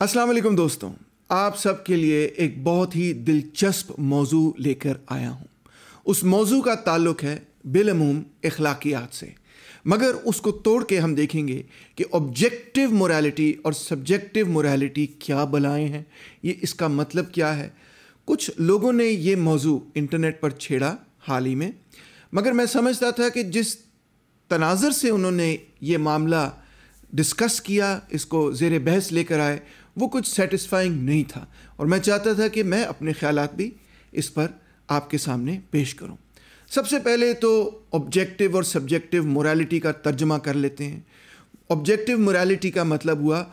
अस्सलाम वालेकुम दोस्तों आप सब के लिए एक बहुत ही दिलचस्प मौजू लेकर आया हूँ उस मौजू का ताल्लुक है बिलमूम अखलाकियात से मगर उसको तोड़ के हम देखेंगे कि ऑब्जेक्टिव मोरालिटी और सब्जेक्टिव मोरालिटी क्या बलाएं हैं ये इसका मतलब क्या है कुछ लोगों ने ये मौजू इंटरनेट पर छेड़ा हाल ही में मगर मैं समझता था कि जिस तनाज़र से उन्होंने ये मामला डिस्कस किया इसको जेर बहस लेकर आए वो कुछ सेटिस्फाइंग नहीं था और मैं चाहता था कि मैं अपने ख्याल भी इस पर आपके सामने पेश करूँ सबसे पहले तो ऑब्जेक्टिव और सब्जेक्टिव मोरालिटी का तर्जमा कर लेते हैं ऑब्जेक्टिव मोरालिटी का मतलब हुआ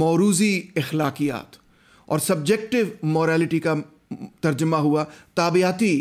मौरूजी अखलाकियात और सब्जेक्टिव मोरालिटी का तर्जमा हुआ ताबियाती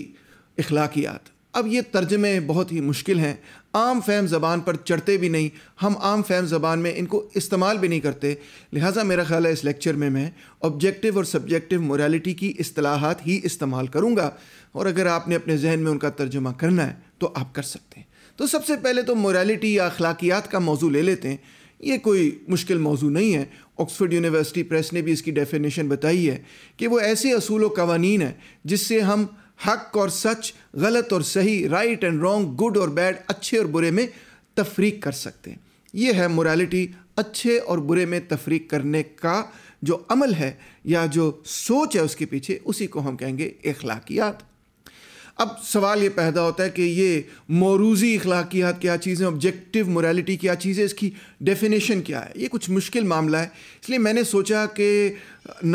अखलाकियात अब ये तर्जमे बहुत ही मुश्किल हैं आम फहम ज़बान पर चढ़ते भी नहीं हम आम फहम ज़बान में इनको इस्तेमाल भी नहीं करते लिहाजा मेरा ख्याल है इस लेक्चर में मैं ऑब्जेक्टिव और सब्जेक्टिव मोरालिटी की असलाहत ही इस्तेमाल करूँगा और अगर आपने अपने जहन में उनका तर्जुमा करना है तो आप कर सकते हैं तो सबसे पहले तो मोरालिटी या अखलाकियात का मौजू ले लेते हैं ये कोई मुश्किल मौजू नहीं है ऑक्सफोर्ड यूनिवर्सिटी प्रेस ने भी इसकी डेफिनेशन बताई है कि वो ऐसे असूल व कवानीन हैं जिससे हम हक और सच गलत और सही राइट एंड रॉन्ग गुड और बैड अच्छे और बुरे में तफरीक कर सकते हैं ये है मोरालिटी अच्छे और बुरे में तफरीक करने का जो अमल है या जो सोच है उसके पीछे उसी को हम कहेंगे अखलाकियात अब सवाल ये पैदा होता है कि ये मोरूजी अखलाकियात क्या चीज़ें ऑब्जेक्टिव मोरालिटी क्या चीज़ें इसकी डेफिनेशन क्या है ये कुछ मुश्किल मामला है इसलिए मैंने सोचा कि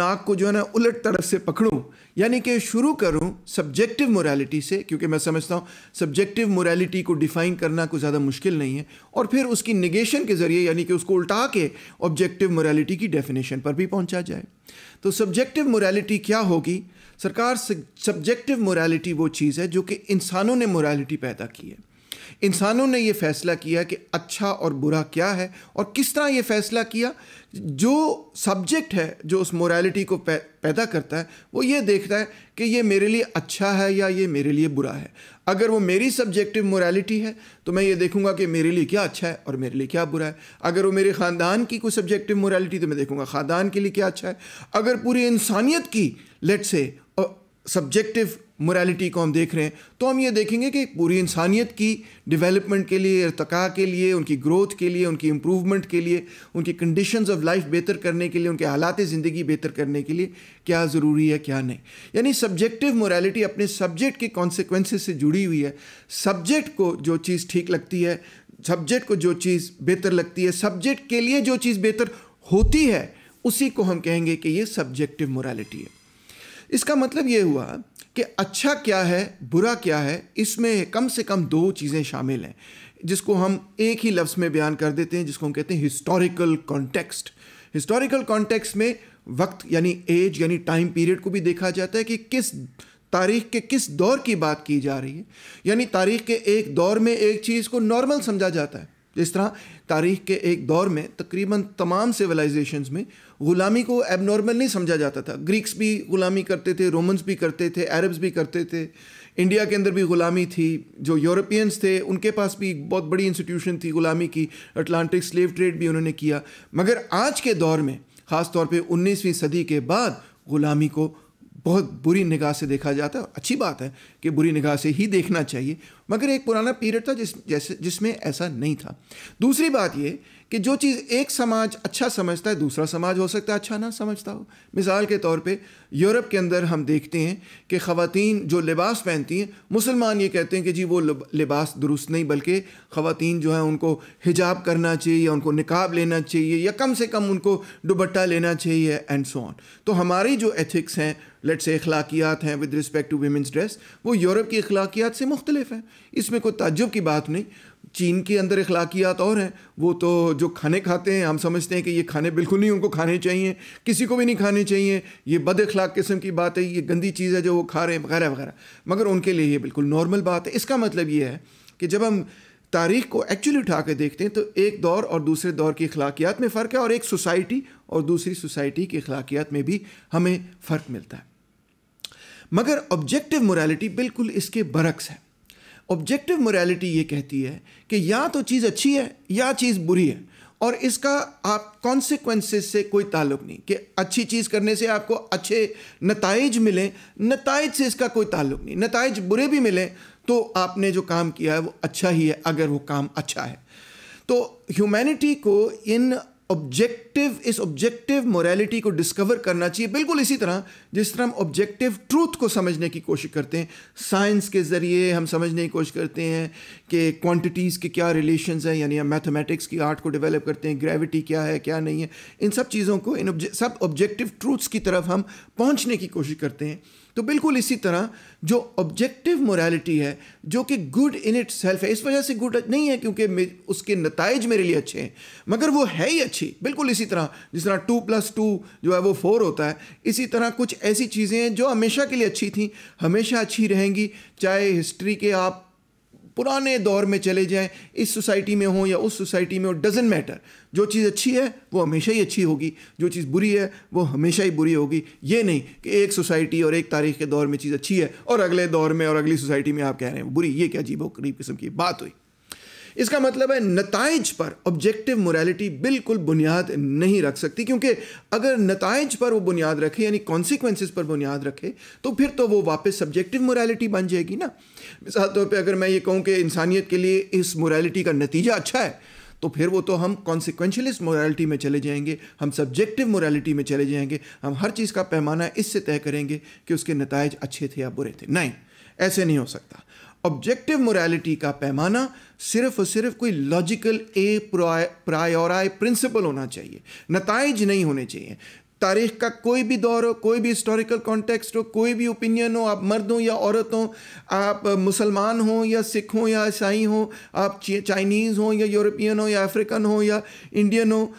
नाक को जो है ना उलट तरफ से पकड़ूँ यानी कि शुरू करूं सब्जेक्टिव मोरालिटी से क्योंकि मैं समझता हूं सब्जेक्टिव मोरालिटी को डिफ़ाइन करना कोई ज़्यादा मुश्किल नहीं है और फिर उसकी निगेशन के ज़रिए यानी कि उसको उल्टा के ऑब्जेक्टिव मोरालिटी की डेफिनेशन पर भी पहुंचा जाए तो सब्जेक्टिव मोरालिटी क्या होगी सरकार सब्जेक्टिव मोरालिटी वो चीज़ है जो कि इंसानों ने मोरालिटी पैदा की है इंसानों ने यह फैसला किया कि अच्छा और बुरा क्या है और किस तरह ये फैसला किया जो सब्जेक्ट है जो उस मोरालिटी को पैदा करता है वो ये देखता है कि ये मेरे लिए अच्छा है या ये मेरे लिए बुरा है अगर वो मेरी सब्जेक्टिव मोरालिटी है तो मैं ये देखूंगा कि मेरे लिए क्या अच्छा है और मेरे लिए क्या बुरा है अगर वो मेरे ख़ानदान की कोई सब्जेक्टिव मोरालिटी तो मैं देखूंगा ख़ानदान के लिए क्या अच्छा है अगर पूरी इंसानियत की लेट से सब्जेक्टिव मोरालिटी को हम देख रहे हैं तो हम ये देखेंगे कि पूरी इंसानियत की डेवलपमेंट के लिए इरतका के लिए उनकी ग्रोथ के लिए उनकी इम्प्रूवमेंट के लिए उनकी कंडीशंस ऑफ लाइफ बेहतर करने के लिए उनके हालात ज़िंदगी बेहतर करने के लिए क्या ज़रूरी है क्या नहीं यानी सब्जेक्टिव मोरालिटी अपने सब्जेक्ट के कॉन्सिक्वेंस से जुड़ी हुई है सब्जेक्ट को जो चीज़ ठीक लगती है सब्जेक्ट को जो चीज़ बेहतर लगती है सब्जेक्ट के लिए जो चीज़ बेहतर होती है उसी को हम कहेंगे कि ये सब्जेक्टिव मोरालिटी है इसका मतलब ये हुआ कि अच्छा क्या है बुरा क्या है इसमें कम से कम दो चीज़ें शामिल हैं जिसको हम एक ही लफ्ज़ में बयान कर देते हैं जिसको हम कहते हैं हिस्टोरिकल कॉन्टेक्स्ट हिस्टोरिकल कॉन्टेक्स्ट में वक्त यानी एज यानी टाइम पीरियड को भी देखा जाता है कि किस तारीख के किस दौर की बात की जा रही है यानी तारीख के एक दौर में एक चीज़ को नॉर्मल समझा जाता है इस तरह तारीख के एक दौर में तकरीबन तमाम सिविलाइजेशन में ग़ुलामी को एबनॉर्मल नहीं समझा जाता था ग्रीक्स भी ग़ुलामी करते थे रोमन्स भी करते थे अरब्स भी करते थे इंडिया के अंदर भी ग़ुलामी थी जो यूरोपियंस थे उनके पास भी बहुत बड़ी इंस्टीट्यूशन थी ग़ुलामी की अटलांटिक स्लेव ट्रेड भी उन्होंने किया मगर आज के दौर में ख़ास तौर पर उन्नीसवीं सदी के बाद ग़ुलामी को बहुत बुरी निगाह से देखा जाता है अच्छी बात है कि बुरी निगाह से ही देखना चाहिए मगर एक पुराना पीरियड था जिस जैसे जिसमें ऐसा नहीं था दूसरी बात ये कि जो चीज़ एक समाज अच्छा समझता है दूसरा समाज हो सकता है अच्छा ना समझता हो मिसाल के तौर पे यूरोप के अंदर हम देखते हैं कि खवतान जो लिबास पहनती हैं मुसलमान ये कहते हैं कि जी वो लिबास दुरुस्त नहीं बल्कि ख़वातीन जो है उनको हिजाब करना चाहिए या उनको निकाब लेना चाहिए या कम से कम उनको दुबट्टा लेना चाहिए एंड सो ऑन तो हमारी जो एथिक्स हैं लेट से अखलाकियात हैं with respect to women's dress वो यूरोप की अखलाकियात से मुख्तलिफ हैं इसमें कोई तजुब की बात नहीं चीन के अंदर अखलाकियात और हैं वो तो जो खाने खाते हैं हम समझते हैं कि ये खाने बिल्कुल नहीं उनको खाने चाहिए किसी को भी नहीं खाने चाहिए ये बद अखलाक किस्म की बात है ये गंदी चीज़ है जो वो खा रहे हैं वगैरह वगैरह मगर उनके लिए ये बिल्कुल नॉर्मल बात है इसका मतलब ये है कि जब हम तारीख को एक्चुअली उठा के देखते हैं तो एक दौर और दूसरे दौर की अखलाकियात में फ़र्क है और एक सोसाइटी और दूसरी सोसाइटी की अखलाकियात में भी हमें फ़र्क मिलता है मगर ऑब्जेक्टिव मोरालिटी बिल्कुल इसके बरक्स है ऑब्जेक्टिव मोरालिटी ये कहती है कि या तो चीज़ अच्छी है या चीज़ बुरी है और इसका आप कॉन्सिक्वेंसेस से कोई ताल्लुक नहीं कि अच्छी चीज़ करने से आपको अच्छे नतज मिले नतज से इसका कोई ताल्लुक नहीं नतज बुरे भी मिले तो आपने जो काम किया है वो अच्छा ही है अगर वो काम अच्छा है तो ह्यूमैनिटी को इन ऑब्जेक्टिव इस ऑब्जेक्टिव मोरालिटी को डिस्कवर करना चाहिए बिल्कुल इसी तरह जिस तरह हम ऑब्जेक्टिव ट्रूथ को समझने की कोशिश करते हैं साइंस के ज़रिए हम समझने की कोशिश करते हैं कि क्वांटिटीज़ के क्या रिलेशंस हैं यानी हम मैथमेटिक्स की आर्ट को डेवलप करते हैं ग्रेविटी क्या है क्या नहीं है इन सब चीज़ों को इन सब ऑब्जेक्टिव ट्रूथ्स की तरफ हम पहुँचने की कोशिश करते हैं तो बिल्कुल इसी तरह जो ऑब्जेक्टिव मोरालिटी है जो कि गुड इन इट सेल्फ है इस वजह से गुड नहीं है क्योंकि उसके नतज मेरे लिए अच्छे हैं मगर वो है ही अच्छी बिल्कुल इसी तरह जिस तरह टू प्लस टू जो है वो फोर होता है इसी तरह कुछ ऐसी चीज़ें हैं जो हमेशा के लिए अच्छी थी हमेशा अच्छी रहेंगी चाहे हिस्ट्री के आप पुराने दौर में चले जाएं इस सोसाइटी में हो या उस सोसाइटी में हो डजेंट मैटर जो चीज़ अच्छी है वो हमेशा ही अच्छी होगी जो चीज़ बुरी है वो हमेशा ही बुरी होगी ये नहीं कि एक सोसाइटी और एक तारीख के दौर में चीज़ अच्छी है और अगले दौर में और अगली सोसाइटी में आप कह रहे हैं बुरी ये क्या अजीब करीब किस्म की बात हुई इसका मतलब है नतज पर ऑब्जेक्टिव मोरालिटी बिल्कुल बुनियाद नहीं रख सकती क्योंकि अगर नतज पर वो बुनियाद रखे यानी कॉन्सिक्वेंस पर बुनियाद रखे तो फिर तो वो वापस सब्जेक्टिव मोरालिटी बन जाएगी ना मिसाल तौर पर अगर मैं ये कहूँ कि इंसानियत के लिए इस मोरालिटी का नतीजा अच्छा है तो फिर वो तो हम कॉन्सिक्वेंशलिस्ट मोरालिटी में चले जाएंगे हम सब्जेक्टिव मोरालिटी में चले जाएंगे हम हर चीज़ का पैमाना इससे तय करेंगे कि उसके नतज अच्छे थे या बुरे थे नहीं ऐसे नहीं हो सकता ऑब्जेक्टिव मोरालिटी का पैमाना सिर्फ और सिर्फ कोई लॉजिकल ए प्रायोराय प्रिंसिपल होना चाहिए नतज नहीं होने चाहिए तारीख का कोई भी दौर हो कोई भी हिस्टोरिकल कॉन्टेक्स्ट हो कोई भी ओपिनियन हो आप मर्द हो या औरत हो आप मुसलमान हो या सिख हो या ईसाई हो आप चाइनीज़ हो या यूरोपियन हो या अफ्रीकन हो या इंडियन हो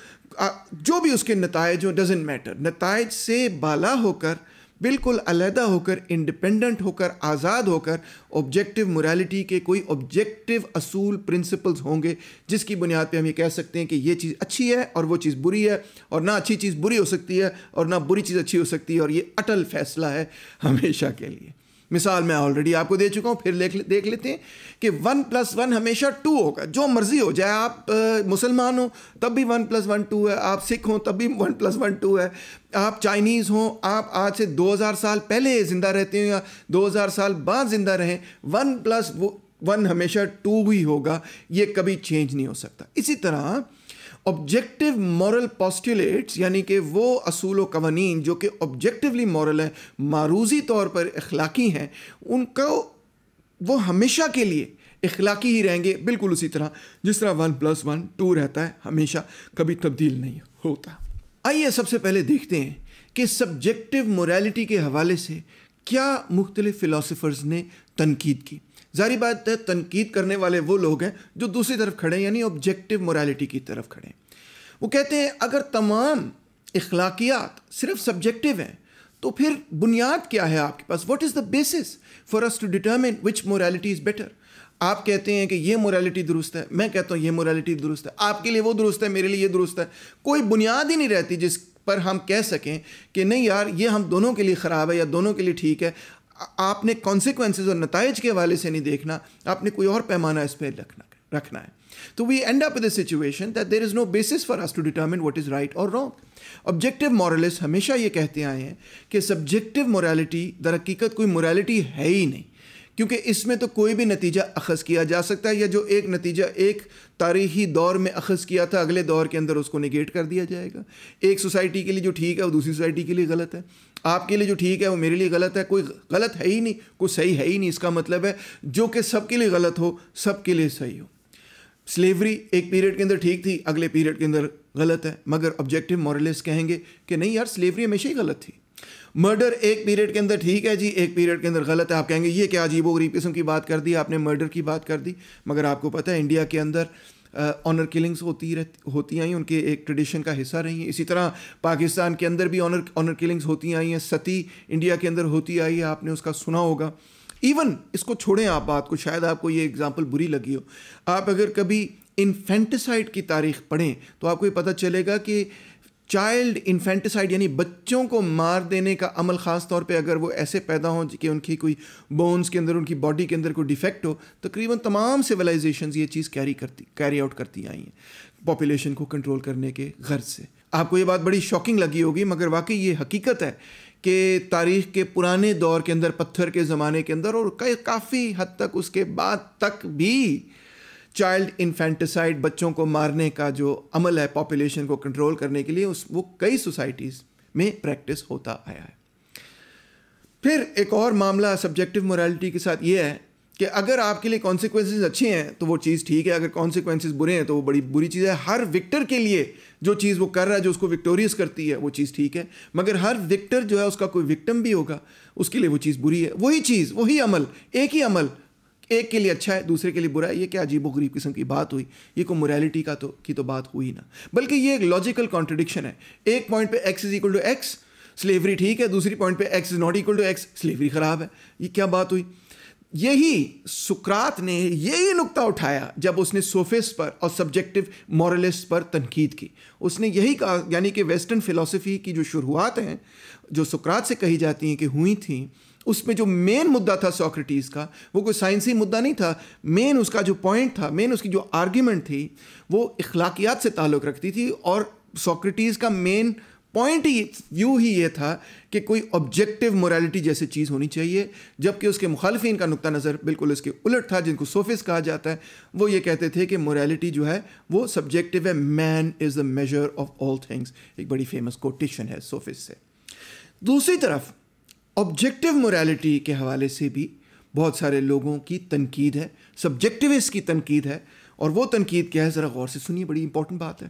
जो भी उसके नतज हो डजेंट मैटर नतज से बाला होकर बिल्कुल अलहदा होकर इंडिपेंडेंट होकर आज़ाद होकर ऑब्जेक्टिव मोरालिटी के कोई ऑब्जेक्टिव असूल प्रिंसिपल्स होंगे जिसकी बुनियाद पे हम ये कह सकते हैं कि ये चीज़ अच्छी है और वो चीज़ बुरी है और ना अच्छी चीज़ बुरी हो सकती है और ना बुरी चीज़ अच्छी हो सकती है और ये अटल फैसला है हमेशा के लिए मिसाल मैं ऑलरेडी आपको दे चुका हूँ फिर देख देख लेते हैं कि वन प्लस वन हमेशा टू होगा जो मर्ज़ी हो जाए आप मुसलमान हो तब भी वन प्लस वन टू है आप सिख हों तब भी वन प्लस वन टू है आप चाइनीज़ हों आप आज से 2000 साल पहले ज़िंदा रहते हो या 2000 साल बाद ज़िंदा रहें वन प्लस वन हमेशा टू ही होगा ये कभी चेंज नहीं हो सकता इसी तरह ऑब्जेक्टिव मॉरल पॉस्टुलेट्स यानी कि वो असूल कवानीन जो कि ऑब्जेक्टिवली मॉरल हैं मारूजी तौर पर अखलाकी हैं उनका वो हमेशा के लिए अखलाकी ही रहेंगे बिल्कुल उसी तरह जिस तरह वन प्लस वन टू रहता है हमेशा कभी तब्दील नहीं होता आइए सबसे पहले देखते हैं कि सब्जेक्टिव मोरालिटी के हवाले से क्या मुख्तलिफ़ फ़िलासफ़र्स ने तनकीद की जारी बात है तनकीद करने वाले वो लोग हैं जो दूसरी तरफ खड़े हैं यानी ऑब्जेक्टिव मोरालिटी की तरफ खड़े हैं वो कहते हैं अगर तमाम अखलाकियात सिर्फ सब्जेक्टिव हैं तो फिर बुनियाद क्या है आपके पास what is the basis for us to determine which morality is better आप कहते हैं कि ये मोरालिटी दुरुस्त है मैं कहता हूँ ये मोरालिटी दुरुस्त है आपके लिए वो दुरुस्त है मेरे लिए ये दुरुस्त है कोई बुनियाद ही नहीं रहती जिस पर हम कह सकें कि नहीं यार ये हम दोनों के लिए ख़राब है या दोनों के लिए ठीक है आपने कॉन्सिक्वेंसेज और नतज के हवाले से नहीं देखना आपने कोई और पैमाना इस पर रखना रखना है तो we end up situation that there is no basis for us to determine what is right और रॉन्ग ऑब्जेक्टिव मॉरलिस्ट हमेशा ये कहते आए हैं कि सब्जेक्टिव मोरालिटी दर हकीकत कोई मोरालिटी है ही नहीं क्योंकि इसमें तो कोई भी नतीजा अखज़ किया जा सकता है या जो एक नतीजा एक तारीखी दौर में अखज़ किया था अगले दौर के अंदर उसको निगेट कर दिया जाएगा एक सोसाइटी के लिए जो ठीक है वो दूसरी सोसाइटी के लिए गलत है आपके लिए जो ठीक है वो मेरे लिए गलत है कोई गलत है ही नहीं कोई सही है ही नहीं इसका मतलब है जो कि सबके लिए गलत हो सबके लिए सही हो स्लेवरी एक पीरियड के अंदर ठीक थी अगले पीरियड के अंदर गलत है मगर ऑब्जेक्टिव मॉरलिस्ट कहेंगे कि नहीं यार स्लेवरी हमेशा ही गलत थी मर्डर एक पीरियड के अंदर ठीक है जी एक पीरियड के अंदर गलत है आप कहेंगे ये क्या अजीब गरीब किस्म की बात कर दी आपने मर्डर की बात कर दी मगर आपको पता है इंडिया के अंदर ऑनर किलिंग्स होती रहती होती आई उनके एक ट्रेडिशन का हिस्सा रही हैं इसी तरह पाकिस्तान के अंदर भी ऑनर ऑनर किलिंग्स होती आई हैं सती इंडिया के अंदर होती आई है आपने उसका सुना होगा इवन इसको छोड़ें आप बात को शायद आपको ये एग्ज़ाम्पल बुरी लगी हो आप अगर कभी इन्फेंटिसाइड की तारीख पढ़ें तो आपको ये पता चलेगा कि चाइल्ड इन्फेंटिसाइड यानी बच्चों को मार देने का अमल ख़ास तौर पे अगर वो ऐसे पैदा हों कि उनकी कोई बोन्स के अंदर उनकी बॉडी के अंदर कोई डिफेक्ट हो तकरीबन तो तमाम सिविलाइजेशंस ये चीज़ कैरी करती कैरी आउट करती आई हैं पॉपुलेशन को कंट्रोल करने के गर्ज से आपको ये बात बड़ी शॉकिंग लगी होगी मगर वाकई ये हकीकत है कि तारीख़ के पुराने दौर के अंदर पत्थर के ज़माने के अंदर और काफ़ी हद तक उसके बाद तक भी चाइल्ड इन्फेंटिसाइड बच्चों को मारने का जो अमल है पॉपुलेशन को कंट्रोल करने के लिए उस वो कई सोसाइटीज़ में प्रैक्टिस होता आया है फिर एक और मामला सब्जेक्टिव मोरालिटी के साथ ये है कि अगर आपके लिए कॉन्सिक्वेंसेज अच्छे हैं तो वो चीज़ ठीक है अगर कॉन्सिक्वेंसेज बुरे हैं तो वो बड़ी बुरी चीज़ है हर विक्टर के लिए जो चीज़ वो कर रहा है जो उसको विक्टोरियस करती है वो चीज़ ठीक है मगर हर विक्टर जो है उसका कोई विक्टम भी होगा उसके लिए वो चीज़ बुरी है वही चीज़ वही अमल एक ही अमल एक के लिए अच्छा है दूसरे के लिए बुरा है ये क्या अजीब गरीब किस्म की बात हुई ये कोई मोरालिटी का तो की तो बात हुई ना बल्कि ये एक लॉजिकल कॉन्ट्रडिक्शन है एक पॉइंट पे X is equal to X slavery ठीक है दूसरी पॉइंट पे X is not equal to X slavery ख़राब है ये क्या बात हुई यही सुकरात ने यही नुकता उठाया जब उसने सोफिस पर और सब्जेक्टिव मॉरलिस्ट पर तनकीद की उसने यही कहा यानी कि वेस्टर्न फिलोसफी की जो शुरुआत हैं जो सुकरात से कही जाती हैं कि हुई थी उसमें जो मेन मुद्दा था सॉक्रेटिस का वो कोई साइंसी मुद्दा नहीं था मेन उसका जो पॉइंट था मेन उसकी जो आर्ग्यूमेंट थी वो इखलाकियात से ताल्लुक़ रखती थी और सॉक्रेटिस का मेन पॉइंट ही व्यू ही ये था कि कोई ऑब्जेक्टिव मोरालिटी जैसी चीज़ होनी चाहिए जबकि उसके मुखालफी का नुक़ नज़र बिल्कुल उसके उलट था जिनको सोफिस कहा जाता है वो ये कहते थे कि मोरालिटी जो है वो सब्जेक्टिव है man is the measure of all things एक बड़ी फेमस कोटेशन है सोफिस से दूसरी तरफ ऑब्जेक्टिव मोरालिटी के हवाले से भी बहुत सारे लोगों की तनकीद है सब्जेक्टिव की तनकीद है और वो तनकीद क्या है ज़रा गौर से सुनिए बड़ी इंपॉर्टेंट बात है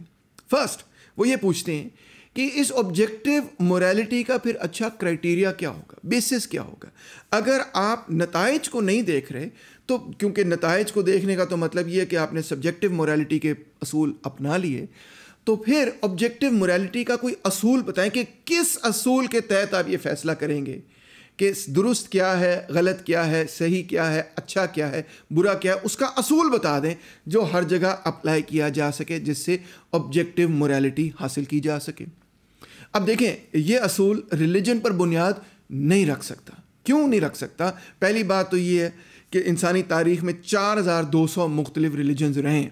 फर्स्ट वो ये पूछते हैं कि इस ऑब्जेक्टिव मोरालिटी का फिर अच्छा क्राइटेरिया क्या होगा बेसिस क्या होगा अगर आप नतज को नहीं देख रहे तो क्योंकि नतज को देखने का तो मतलब ये है कि आपने सब्जेक्टिव मोरालिटी के असूल अपना लिए तो फिर ऑब्जेक्टिव मोरालिटी का कोई असूल बताएं कि किस असूल के तहत आप ये फैसला करेंगे कि दुरुस्त क्या है गलत क्या है सही क्या है अच्छा क्या है बुरा क्या है उसका असूल बता दें जो हर जगह अप्लाई किया जा सके जिससे ऑब्जेक्टिव मोरालिटी हासिल की जा सके अब देखें ये असूल रिलीजन पर बुनियाद नहीं रख सकता क्यों नहीं रख सकता पहली बात तो ये है कि इंसानी तारीख में 4200 मुख्तलिफ रिलीजन्स रहे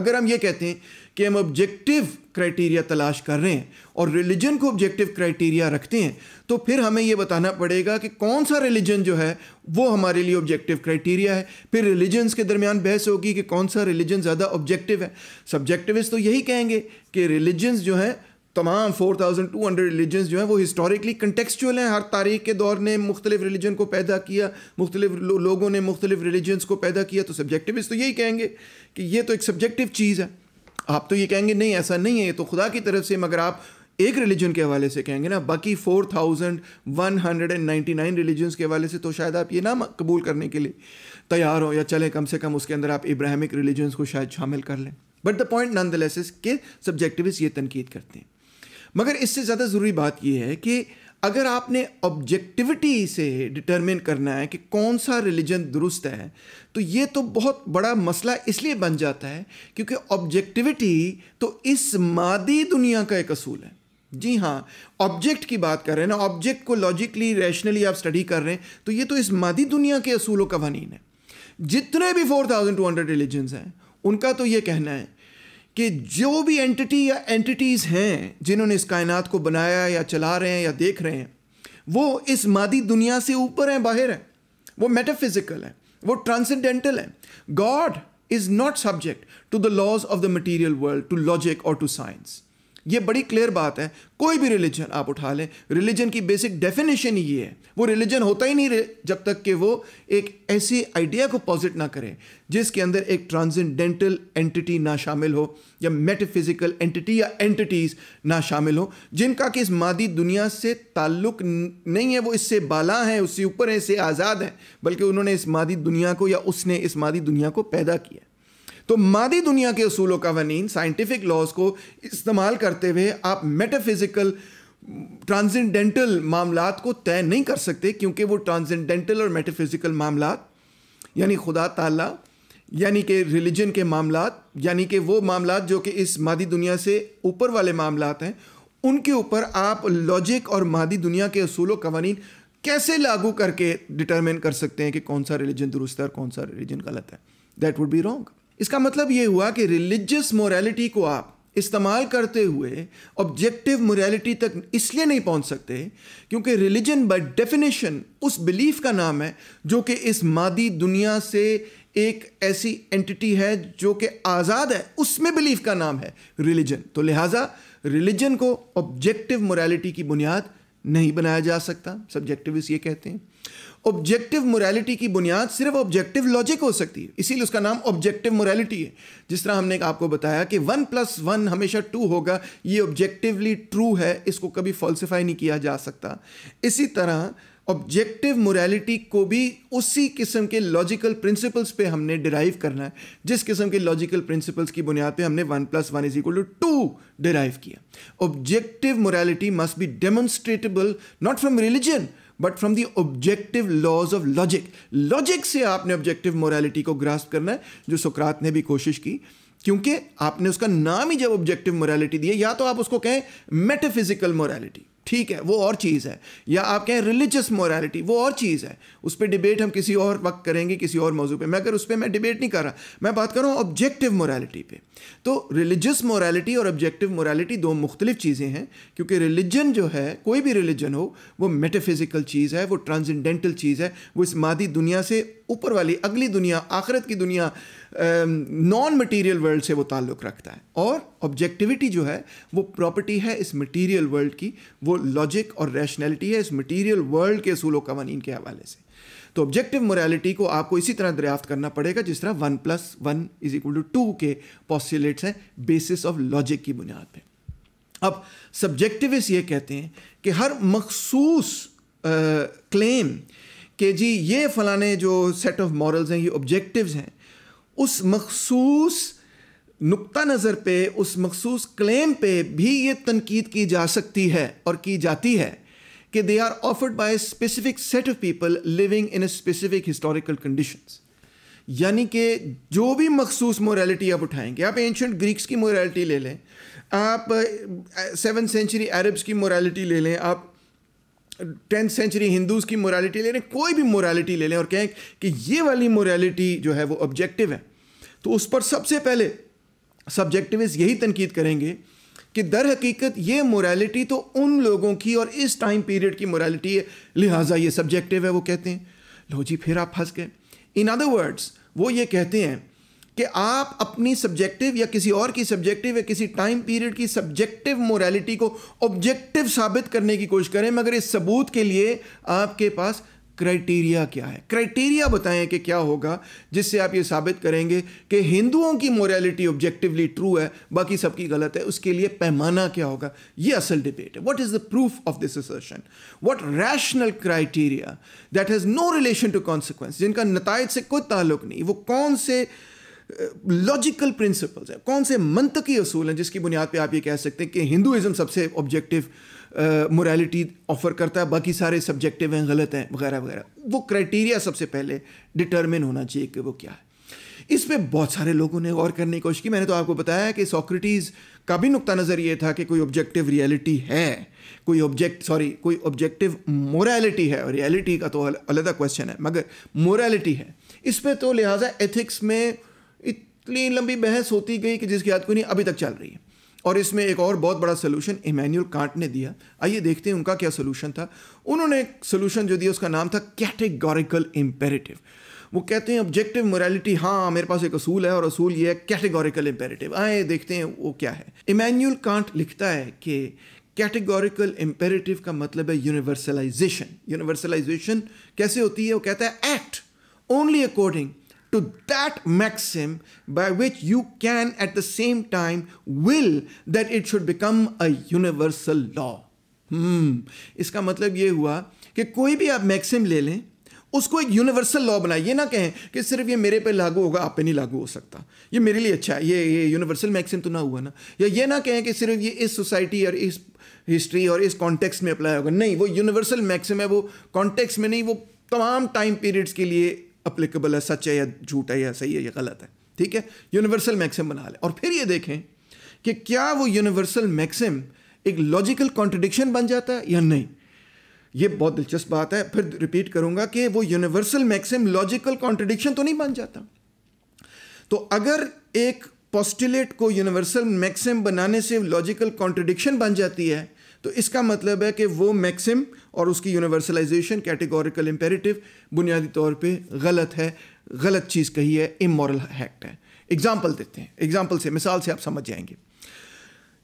अगर हम ये कहते हैं कि हम ऑब्जेक्टिव क्राइटेरिया तलाश कर रहे हैं और रिलीजन को ऑब्जेक्टिव क्राइटेरिया रखते हैं तो फिर हमें ये बताना पड़ेगा कि कौन सा रिलीजन जो है वो हमारे लिए ऑब्जेक्टिव क्राइटेरिया है फिर रिलीजन्स के दरमियान बहस होगी कि कौन सा रिलीजन ज़्यादा ऑब्जेक्टिव है सब्जेक्टिविस्ट तो यही कहेंगे कि रिलीजन्स जो हैं तमाम 4,200 रिलीजन्स जो हैं वो हिस्टोरिकली कंटेक्चुअल हैं हर तारीख के दौर ने मुख्तलिफ रिलीजन को पैदा किया मुख्तलिफ लो, लोगों ने मुख्तलिफ रिलीजन्स को पैदा किया तो सब्जेक्टिविस्ट तो यही कहेंगे कि ये तो एक सब्जेक्टिव चीज़ है आप तो ये कहेंगे नहीं ऐसा नहीं है ये तो खुदा की तरफ से मगर आप एक रिलीजन के हवाले से कहेंगे ना बाकी four thousand one hundred and ninety nine religions के हवाले से तो शायद आप ये ना कबूल करने के लिए तैयार हो या चले कम से कम उसके अंदर आप इब्राहमिक रिलीजन को शायद शामिल कर लें but the point none the less के सब्जेक्टिविस्ट ये तनकीद करते हैं मगर इससे ज़्यादा ज़रूरी बात यह है कि अगर आपने ऑब्जेक्टिविटी से डिटरमिन करना है कि कौन सा रिलीजन दुरुस्त है तो ये तो बहुत बड़ा मसला इसलिए बन जाता है क्योंकि ऑब्जेक्टिविटी तो इस मादी दुनिया का एक असूल है जी हाँ ऑब्जेक्ट की बात कर रहे हैं ना ऑब्जेक्ट को लॉजिकली रैशनली आप स्टडी कर रहे हैं तो ये तो इस मादी दुनिया के असूलों का वनीन है जितने भी four thousand two hundred religions हैं उनका तो ये कहना है कि जो भी एंटिटी या एंटिटीज़ हैं जिन्होंने इस कायनात को बनाया या चला रहे हैं या देख रहे हैं वो इस मादी दुनिया से ऊपर हैं बाहर हैं वो मेटाफिजिकल है वो ट्रांसेंडेंटल है God is not subject to the laws of the material world to logic और टू साइंस ये बड़ी क्लियर बात है कोई भी रिलीजन आप उठा लें रिलीजन की बेसिक डेफिनेशन ही ये है वो रिलीजन होता ही नहीं जब तक कि वो एक ऐसी आइडिया को पॉजिट ना करे जिसके अंदर एक ट्रांसेंडेंटल एंटिटी ना शामिल हो या मेटाफिजिकल एंटिटी या एंटिटीज ना शामिल हो जिनका कि इस मादी दुनिया से ताल्लुक नहीं है वो इससे बाला हैं उससे ऊपर हैं इससे आज़ाद हैं बल्कि उन्होंने इस मादी दुनिया को या उसने इस मादी दुनिया को पैदा किया तो मादी दुनिया के असूलों का वनीन साइंटिफिक लॉज को इस्तेमाल करते हुए आप मेटाफिजिकल ट्रांसेंडेंटल मामला को तय नहीं कर सकते क्योंकि वो ट्रांसेंडेंटल और मेटाफिजिकल मामला यानी खुदा ताला यानी कि रिलीजन के मामला यानी कि वो मामला जो कि इस मादी दुनिया से ऊपर वाले मामला हैं उनके ऊपर आप लॉजिक और मादी दुनिया के असूलों कवानीन कैसे लागू करके डिटर्मिन कर सकते हैं कि कौन सा रिलीजन दुरुस्त है और कौन सा रिलीजन गलत है दैट वुड बी रॉन्ग इसका मतलब ये हुआ कि रिलीजियस मोरालिटी को आप इस्तेमाल करते हुए ऑब्जेक्टिव मोरालिटी तक इसलिए नहीं पहुंच सकते क्योंकि रिलीजन बाय डेफिनेशन उस बिलीफ का नाम है जो कि इस मादी दुनिया से एक ऐसी एंटिटी है जो कि आज़ाद है उसमें बिलीफ का नाम है रिलीजन तो लिहाजा रिलीजन को ऑब्जेक्टिव मोरालिटी की बुनियाद नहीं बनाया जा सकता सब्जेक्टिव ये कहते हैं ऑब्जेक्टिव मोरालिटी की बुनियाद सिर्फ ऑब्जेक्टिव लॉजिक हो सकती है इसीलिए उसका नाम ऑब्जेक्टिव मोरालिटी है जिस तरह हमने आपको बताया कि वन प्लस वन हमेशा टू होगा ये ऑब्जेक्टिवली ट्रू है इसको कभी फॉल्सिफाई नहीं किया जा सकता इसी तरह ऑब्जेक्टिव मोरालिटी को भी उसी किस्म के लॉजिकल प्रिंसिपल्स पे हमने डिराइव करना है जिस किस्म के लॉजिकल प्रिंसिपल्स की बुनियाद पे हमने one plus one is equal to two derive किया objective morality must be demonstrable not from religion but from the objective laws of logic logic से आपने ऑब्जेक्टिव मोरालिटी को ग्रास्प करना है जो सुकरात ने भी कोशिश की क्योंकि आपने उसका नाम ही जब ऑब्जेक्टिव मोरालिटी दिया या तो आप उसको कहें मेटाफिजिकल मोरालिटी ठीक है वो और चीज़ है या आप कहें रिलीजियस मोरालिटी वो और चीज़ है उस पर डिबेट हम किसी और वक्त करेंगे किसी और मौजू पे अगर उस पर मैं डिबेट नहीं कर रहा मैं बात कर रहा हूँ ऑब्जेक्टिव मोरालिटी पे तो रिलीजियस मोरालिटी और ऑब्जेक्टिव मोरालिटी दो मुख्तलिफ चीज़ें हैं क्योंकि रिलीजन जो है कोई भी रिलीजन हो वो मेटाफिज़िकल चीज़ है वो ट्रांजेंडेंटल चीज़ है वो इस मादी दुनिया से ऊपर वाली अगली दुनिया आखरत की दुनिया नॉन मटीरियल वर्ल्ड से वो ताल्लुक़ रखता है और ऑब्जेक्टिविटी जो है वो प्रॉपर्टी है इस मटेरियल वर्ल्ड की वो लॉजिक और रैशनैलिटी है इस मटेरियल वर्ल्ड के असूल कवानीन के हवाले से तो ऑब्जेक्टिव मोरालिटी को आपको इसी तरह दरियाफ्त करना पड़ेगा जिस तरह one plus one is equal to two के पॉसिलेट्स हैं बेसिस ऑफ लॉजिक की बुनियाद पर अब सब्जेक्टिविस्ट ये कहते हैं कि हर मखसूस क्लेम कि जी ये फलाने जो सेट ऑफ मॉरल्स हैं ये ऑब्जेक्टिव्स हैं उस मखसूस नुक्ता नज़र पे उस मखसूस क्लेम पे भी ये तनकीद की जा सकती है और की जाती है कि they are offered by specific set of people living in specific historical conditions यानी कि जो भी मखसूस मोरालिटी आप उठाएंगे आप एंशंट ग्रीक्स की मोरालिटी ले लें आप सेवन सेंचुरी अरब्स की मोरालिटी ले लें आप टेंथ सेंचुरी हिंदूज़ की मोरालिटी ले लें कोई भी मोरालिटी ले लें और कहें कि ये वाली मोरालिटी जो है वो ऑब्जेक्टिव है तो उस पर सबसे पहले सब्जेक्टिविस्ट यही तनकीद करेंगे कि दर हकीकत ये मोरालिटी तो उन लोगों की और इस टाइम पीरियड की मोरालिटी है लिहाजा ये सब्जेक्टिव है वो कहते हैं लो जी फिर आप फंस गए इन अदर वर्ड्स वो ये कहते हैं कि आप अपनी सब्जेक्टिव या किसी और की सब्जेक्टिव या किसी टाइम पीरियड की सब्जेक्टिव मोरालिटी को ऑब्जेक्टिव साबित करने की कोशिश करें मगर इस सबूत के लिए आपके पास क्राइटेरिया क्या है क्राइटेरिया बताएं कि क्या होगा जिससे आप ये साबित करेंगे कि हिंदुओं की मोरालिटी ऑब्जेक्टिवली ट्रू है बाकी सबकी गलत है उसके लिए पैमाना क्या होगा ये असल डिबेट है what is the proof of this assertion what rational criteria that has no relation to consequence जिनका नतज से कोई ताल्लुक नहीं वो कौन से लॉजिकल प्रिंसिपल्स हैं कौन से मंतकी असूल हैं जिसकी बुनियाद पर आप ये कह सकते हैं कि हिंदुज़म सबसे ऑब्जेक्टिव मोरालिटी ऑफर करता है बाकी सारे सब्जेक्टिव हैं गलत हैं वगैरह वगैरह वो क्राइटेरिया सबसे पहले डिटर्मिन होना चाहिए कि वो क्या है इस पर बहुत सारे लोगों ने गौर करने की कोशिश की मैंने तो आपको बताया कि सॉक्रेटीज़ का भी नुकता नज़र ये था कि कोई ऑब्जेक्टिव रियलिटी है कोई ऑब्जेक्ट सॉरी कोई ऑब्जेक्टिव मोरालिटी है और रियलिटी का तो अलग क्वेश्चन है मगर मोरालिटी है इस पर तो लिहाजा एथिक्स में इतनी लंबी बहस होती गई कि जिसकी याद कोई नहीं अभी तक चल रही है और इसमें एक और बहुत बड़ा सोल्यूशन इमैनुअल कांट ने दिया आइए देखते हैं उनका क्या सोल्यूशन था उन्होंने एक सोल्यूशन जो दिया उसका नाम था कैटेगोरिकल इम्पेरेटिव वो कहते हैं ऑब्जेक्टिव मोरालिटी हाँ मेरे पास एक असूल है और असूल ये है कैटेगोरिकल इम्पेरेटिव आए देखते हैं वो क्या है इमैनुअल कांट लिखता है कि कैटेगोरिकल इम्पेरेटिव का मतलब है यूनिवर्सलाइजेशन यूनिवर्सलाइजेशन कैसे होती है वो कहता है act only according to that maxim by which you can at the same time will that it should become a universal law. Hmm. इसका मतलब ये हुआ कि कोई भी आप मैक्सिम ले लें उसको एक यूनिवर्सल लॉ बनाए ये ना कहें कि सिर्फ ये मेरे पे लागू होगा आप पे नहीं लागू हो सकता ये मेरे लिए अच्छा है ये ये यूनिवर्सल मैक्सिम तो ना हुआ ना या ये ना कहें कि सिर्फ ये इस सोसाइटी और इस हिस्ट्री और इस कॉन्टेक्स्ट में अप्लाई होगा नहीं वो यूनिवर्सल मैक्सिम है वो कॉन्टेक्स्ट में नहीं वो तमाम टाइम पीरियड्स के लिए अप्लीकेबल है सच है या झूठ है या सही है या गलत है ठीक है यूनिवर्सल मैक्सिम बना लें और फिर ये देखें कि क्या वो यूनिवर्सल मैक्सिम एक लॉजिकल कॉन्ट्रडिक्शन बन जाता है या नहीं ये बहुत दिलचस्प बात है फिर रिपीट करूंगा कि वो यूनिवर्सल मैक्सिम लॉजिकल कॉन्ट्रडिक्शन तो नहीं बन जाता तो अगर एक पॉस्टुलेट को यूनिवर्सल मैक्सिम बनाने से लॉजिकल कॉन्ट्रडिक्शन बन जाती है तो इसका मतलब है कि वो मैक्सिम और उसकी यूनिवर्सलाइजेशन कैटेगोरिकल इम्पेरिटिव बुनियादी तौर पे गलत है गलत चीज़ कही है इमोरल हैक्ट है एग्जाम्पल देते हैं एग्जाम्पल से मिसाल से आप समझ जाएंगे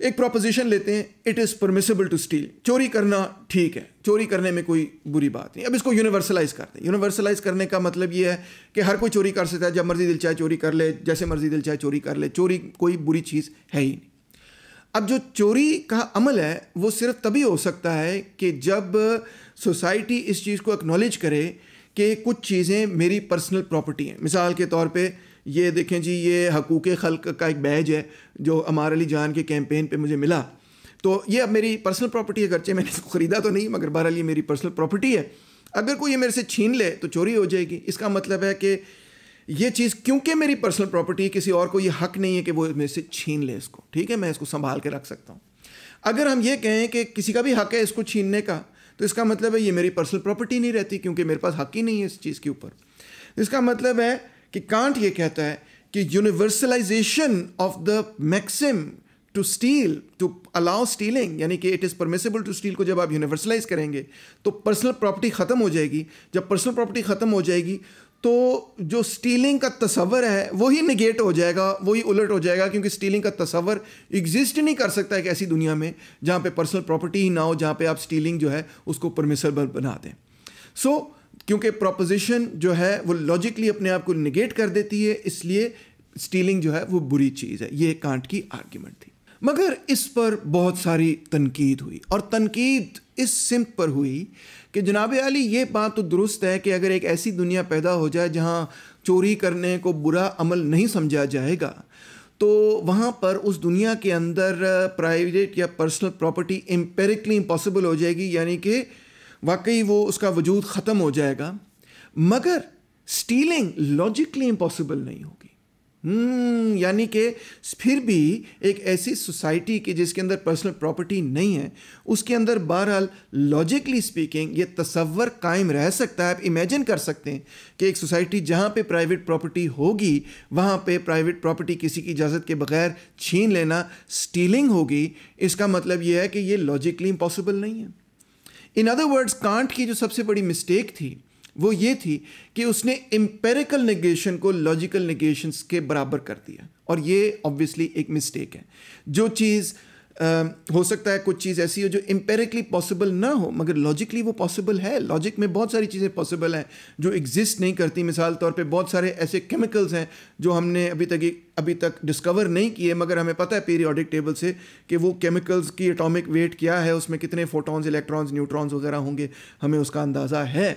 एक प्रोपोजिशन लेते हैं it is permissible to steal चोरी करना ठीक है चोरी करने में कोई बुरी बात नहीं अब इसको यूनिवर्सलाइज करते हैं यूनिवर्सलाइज करने का मतलब ये है कि हर कोई चोरी कर सकता है जब मर्जी दिल चाहे चोरी कर ले जैसे मर्जी दिल चाहे चोरी कर ले चोरी कोई बुरी चीज़ है ही नहीं अब जो चोरी का अमल है वो सिर्फ तभी हो सकता है कि जब सोसाइटी इस चीज़ को एक्नॉलेज करे कि कुछ चीज़ें मेरी पर्सनल प्रॉपर्टी हैं मिसाल के तौर पे ये देखें जी ये हकूक़ खल्क का एक बैज है जो अमार अली जान के कैंपेन पे मुझे मिला तो ये अब मेरी पर्सनल प्रॉपर्टी है गर्चे मैंने इसको ख़रीदा तो नहीं मगर बहरहाल ये मेरी पर्सनल प्रॉपर्टी है अगर कोई ये मेरे से छीन ले तो चोरी हो जाएगी इसका मतलब है कि ये चीज़ क्योंकि मेरी पर्सनल प्रॉपर्टी है किसी और को ये हक नहीं है कि वो मेरे से छीन ले इसको ठीक है मैं इसको संभाल के रख सकता हूँ अगर हम ये कहें कि किसी का भी हक है इसको छीनने का तो इसका मतलब है ये मेरी पर्सनल प्रॉपर्टी नहीं रहती क्योंकि मेरे पास हक ही नहीं है इस चीज़ के ऊपर इसका मतलब है कि कांट ये कहता है कि universalisation of the maxim to steal to allow stealing यानी कि it is permissible to steal को जब आप यूनिवर्सलाइज करेंगे तो पर्सनल प्रॉपर्टी ख़त्म हो जाएगी जब पर्सनल प्रॉपर्टी ख़त्म हो जाएगी तो जो स्टीलिंग का तस्वर है वही निगेट हो जाएगा वही उलट हो जाएगा क्योंकि स्टीलिंग का तस्वर एग्जिस्ट नहीं कर सकता एक ऐसी दुनिया में जहाँ पे पर्सनल प्रॉपर्टी ही ना हो जहाँ पे आप स्टीलिंग जो है उसको परमिसबल बना दें सो so, क्योंकि प्रोपोजिशन जो है वो लॉजिकली अपने आप को निगेट कर देती है इसलिए स्टीलिंग जो है वो बुरी चीज़ है ये कांट की आर्ग्यूमेंट थी मगर इस पर बहुत सारी तनकीद हुई और तनकीद इस सिमत पर हुई कि जनाब अली ये बात तो दुरुस्त है कि अगर एक ऐसी दुनिया पैदा हो जाए जहाँ चोरी करने को बुरा अमल नहीं समझा जाएगा तो वहाँ पर उस दुनिया के अंदर प्राइवेट या पर्सनल प्रॉपर्टी एम्पेरिकली इम्पॉसिबल हो जाएगी यानी कि वाकई वो उसका वजूद ख़त्म हो जाएगा मगर स्टीलिंग लॉजिकली इम्पॉसिबल नहीं हो हम्म, यानी कि फिर भी एक ऐसी सोसाइटी की जिसके अंदर पर्सनल प्रॉपर्टी नहीं है उसके अंदर बहरहाल लॉजिकली स्पीकिंग ये तस्वर कायम रह सकता है आप इमेजिन कर सकते हैं कि एक सोसाइटी जहाँ पे प्राइवेट प्रॉपर्टी होगी वहाँ पे प्राइवेट प्रॉपर्टी किसी की इजाज़त के बगैर छीन लेना स्टीलिंग होगी इसका मतलब ये है कि ये लॉजिकली इम्पॉसिबल नहीं है इन अदर वर्ड्स कांट की जो सबसे बड़ी मिस्टेक थी वो ये थी कि उसने इम्पेरिकल नेगेशन को लॉजिकल नेगेशन के बराबर कर दिया और ये ऑब्वियसली एक मिस्टेक है जो चीज़ Uh, हो सकता है कुछ चीज़ ऐसी हो जो इम्पेरिकली पॉसिबल ना हो मगर लॉजिकली वो पॉसिबल है लॉजिक में बहुत सारी चीज़ें पॉसिबल हैं जो एग्जिस्ट नहीं करती मिसाल तौर पे बहुत सारे ऐसे केमिकल्स हैं जो हमने अभी तक अभी तक डिस्कवर नहीं किए मगर हमें पता है पीरियोडिक टेबल से कि वो केमिकल्स की एटॉमिक वेट क्या है उसमें कितने फोटॉन्स इलेक्ट्रॉन्स न्यूट्रॉन्स वगैरह होंगे हमें उसका अंदाज़ा है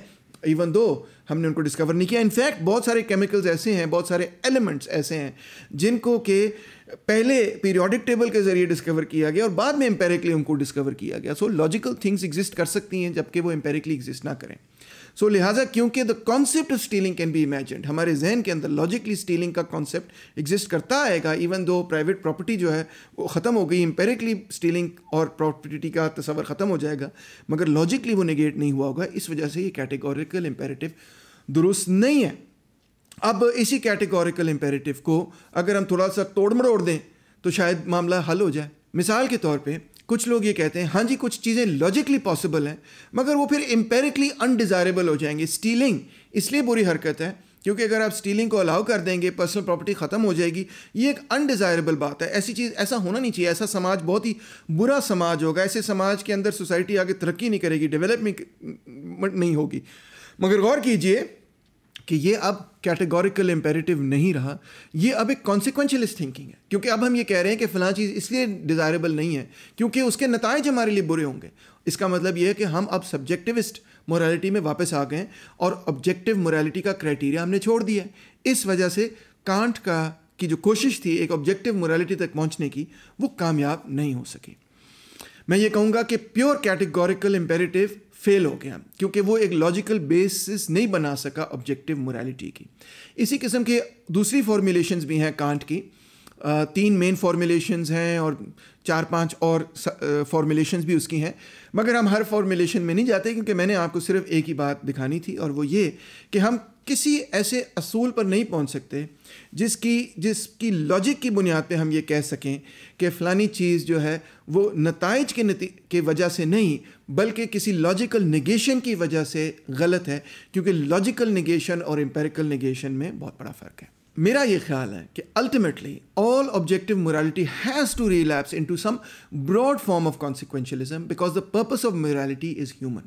इवन दो हमने उनको डिस्कवर नहीं किया इनफैक्ट बहुत सारे केमिकल्स ऐसे हैं बहुत सारे एलिमेंट्स ऐसे हैं जिनको के पहले पीरियोडिक टेबल के जरिए डिस्कवर किया गया और बाद में एम्पेरिकली उनको डिस्कवर किया गया सो लॉजिकल थिंग्स एग्जिस्ट कर सकती हैं जबकि वो एम्पेरिकली एग्जिस्ट ना करें सो लिहाजा क्योंकि the concept of stealing can be imagined हमारे जहन के अंदर लॉजिकली स्टीलिंग का कॉन्सेप्ट एग्जिस्ट करता आएगा इवन दो प्राइवेट प्रॉपर्टी जो है वो ख़त्म हो गई इम्पेरिकली स्टीलिंग और प्रॉपर्टी का तस्वर ख़त्म हो जाएगा मगर लॉजिकली वो निगेट नहीं हुआ होगा इस वजह से ये कैटेगोरिकल इम्पेरेटिव दुरुस्त नहीं है अब इसी कैटेगोरिकल इम्पेरेटिव को अगर हम थोड़ा सा तोड़ मरोड़ दें तो शायद मामला हल हो जाए मिसाल के तौर पर कुछ लोग ये कहते हैं हाँ जी कुछ चीज़ें लॉजिकली पॉसिबल हैं मगर वो फिर एम्पेरिकली अनडिज़ायरेबल हो जाएंगे स्टीलिंग इसलिए बुरी हरकत है क्योंकि अगर आप स्टीलिंग को अलाउ कर देंगे पर्सनल प्रॉपर्टी ख़त्म हो जाएगी ये एक अनडिज़ायरेबल बात है ऐसी चीज़ ऐसा होना नहीं चाहिए ऐसा समाज बहुत ही बुरा समाज होगा ऐसे समाज के अंदर सोसाइटी आगे तरक्की नहीं करेगी डेवलपमेंट नहीं होगी मगर गौर कीजिए कि ये अब कैटेगोरिकल इम्पेरेटिव नहीं रहा ये अब एक कॉन्सिक्वेंशलिस्ट थिंकिंग है क्योंकि अब हम ये कह रहे हैं कि फ़लाँ चीज़ इसलिए डिज़ायरेबल नहीं है क्योंकि उसके नतज हमारे लिए बुरे होंगे इसका मतलब ये है कि हम अब सब्जेक्टिविस्ट मोरालिटी में वापस आ गए और ऑब्जेक्टिव मोरालिटी का क्राइटेरिया हमने छोड़ दिया इस वजह से कांट का की जो कोशिश थी एक ऑब्जेक्टिव मोरालिटी तक पहुंचने की वो कामयाब नहीं हो सकी मैं ये कहूँगा कि प्योर कैटेगोरिकल इम्पेरेटिव फेल हो गया क्योंकि वो एक लॉजिकल बेसिस नहीं बना सका ऑब्जेक्टिव मोरालिटी की इसी किस्म के दूसरी फार्मूलेशन भी हैं कांट की तीन मेन फार्मूलेशन हैं और चार पांच और फार्मूलेशन भी उसकी हैं मगर हम हर फार्मूलेशन में नहीं जाते क्योंकि मैंने आपको सिर्फ एक ही बात दिखानी थी और वो ये कि हम किसी ऐसे असूल पर नहीं पहुंच सकते जिसकी जिसकी लॉजिक की बुनियाद पे हम ये कह सकें कि फ़लानी चीज़ जो है वो नतज के नती के वजह से नहीं बल्कि किसी लॉजिकल निगेशन की वजह से गलत है क्योंकि लॉजिकल निगेशन और एम्पेरिकल निगेशन में बहुत बड़ा फ़र्क है मेरा ये ख्याल है कि ultimately all objective morality has to relapse into some broad form of consequentialism because the purpose of morality is human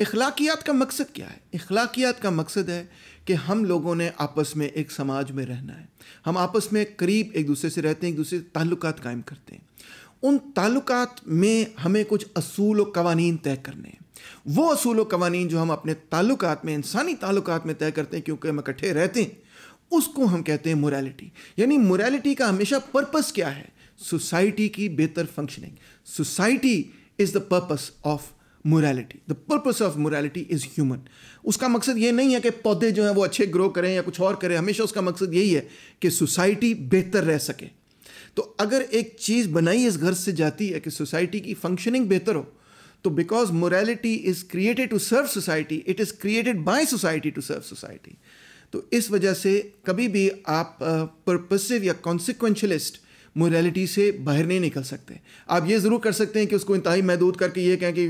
अखलाकियात का मकसद क्या है अखलाकियात का मकसद है कि हम लोगों ने आपस में एक समाज में रहना है हम आपस में करीब एक दूसरे से रहते हैं एक दूसरे से ताल्लुक कायम करते हैं उन ताल्लुक में हमें कुछ असूल व कवानीन तय करने हैं वो असूल व कवानीन जो हम अपने ताल्लुक में इंसानी ताल्लुक में तय करते हैं क्योंकि हम इकट्ठे रहते हैं उसको हम कहते हैं मोरालिटी यानी मोरालिटी का हमेशा पर्पस क्या है सोसाइटी की बेहतर functioning society is the purpose of morality the purpose of morality is human उसका मकसद ये नहीं है कि पौधे जो हैं वो अच्छे ग्रो करें या कुछ और करें हमेशा उसका मकसद यही है कि सोसाइटी बेहतर रह सके तो अगर एक चीज़ बनाई इस घर से जाती है कि सोसाइटी की फंक्शनिंग बेहतर हो तो because morality is created to serve society it is created by society to serve society तो इस वजह से कभी भी आप परपसिव uh, या कॉन्सिक्वेंशलिस्ट मोरलिटी से बाहर नहीं निकल सकते आप ये ज़रूर कर सकते हैं कि उसको इंतहाई महदूद करके ये कहें कि,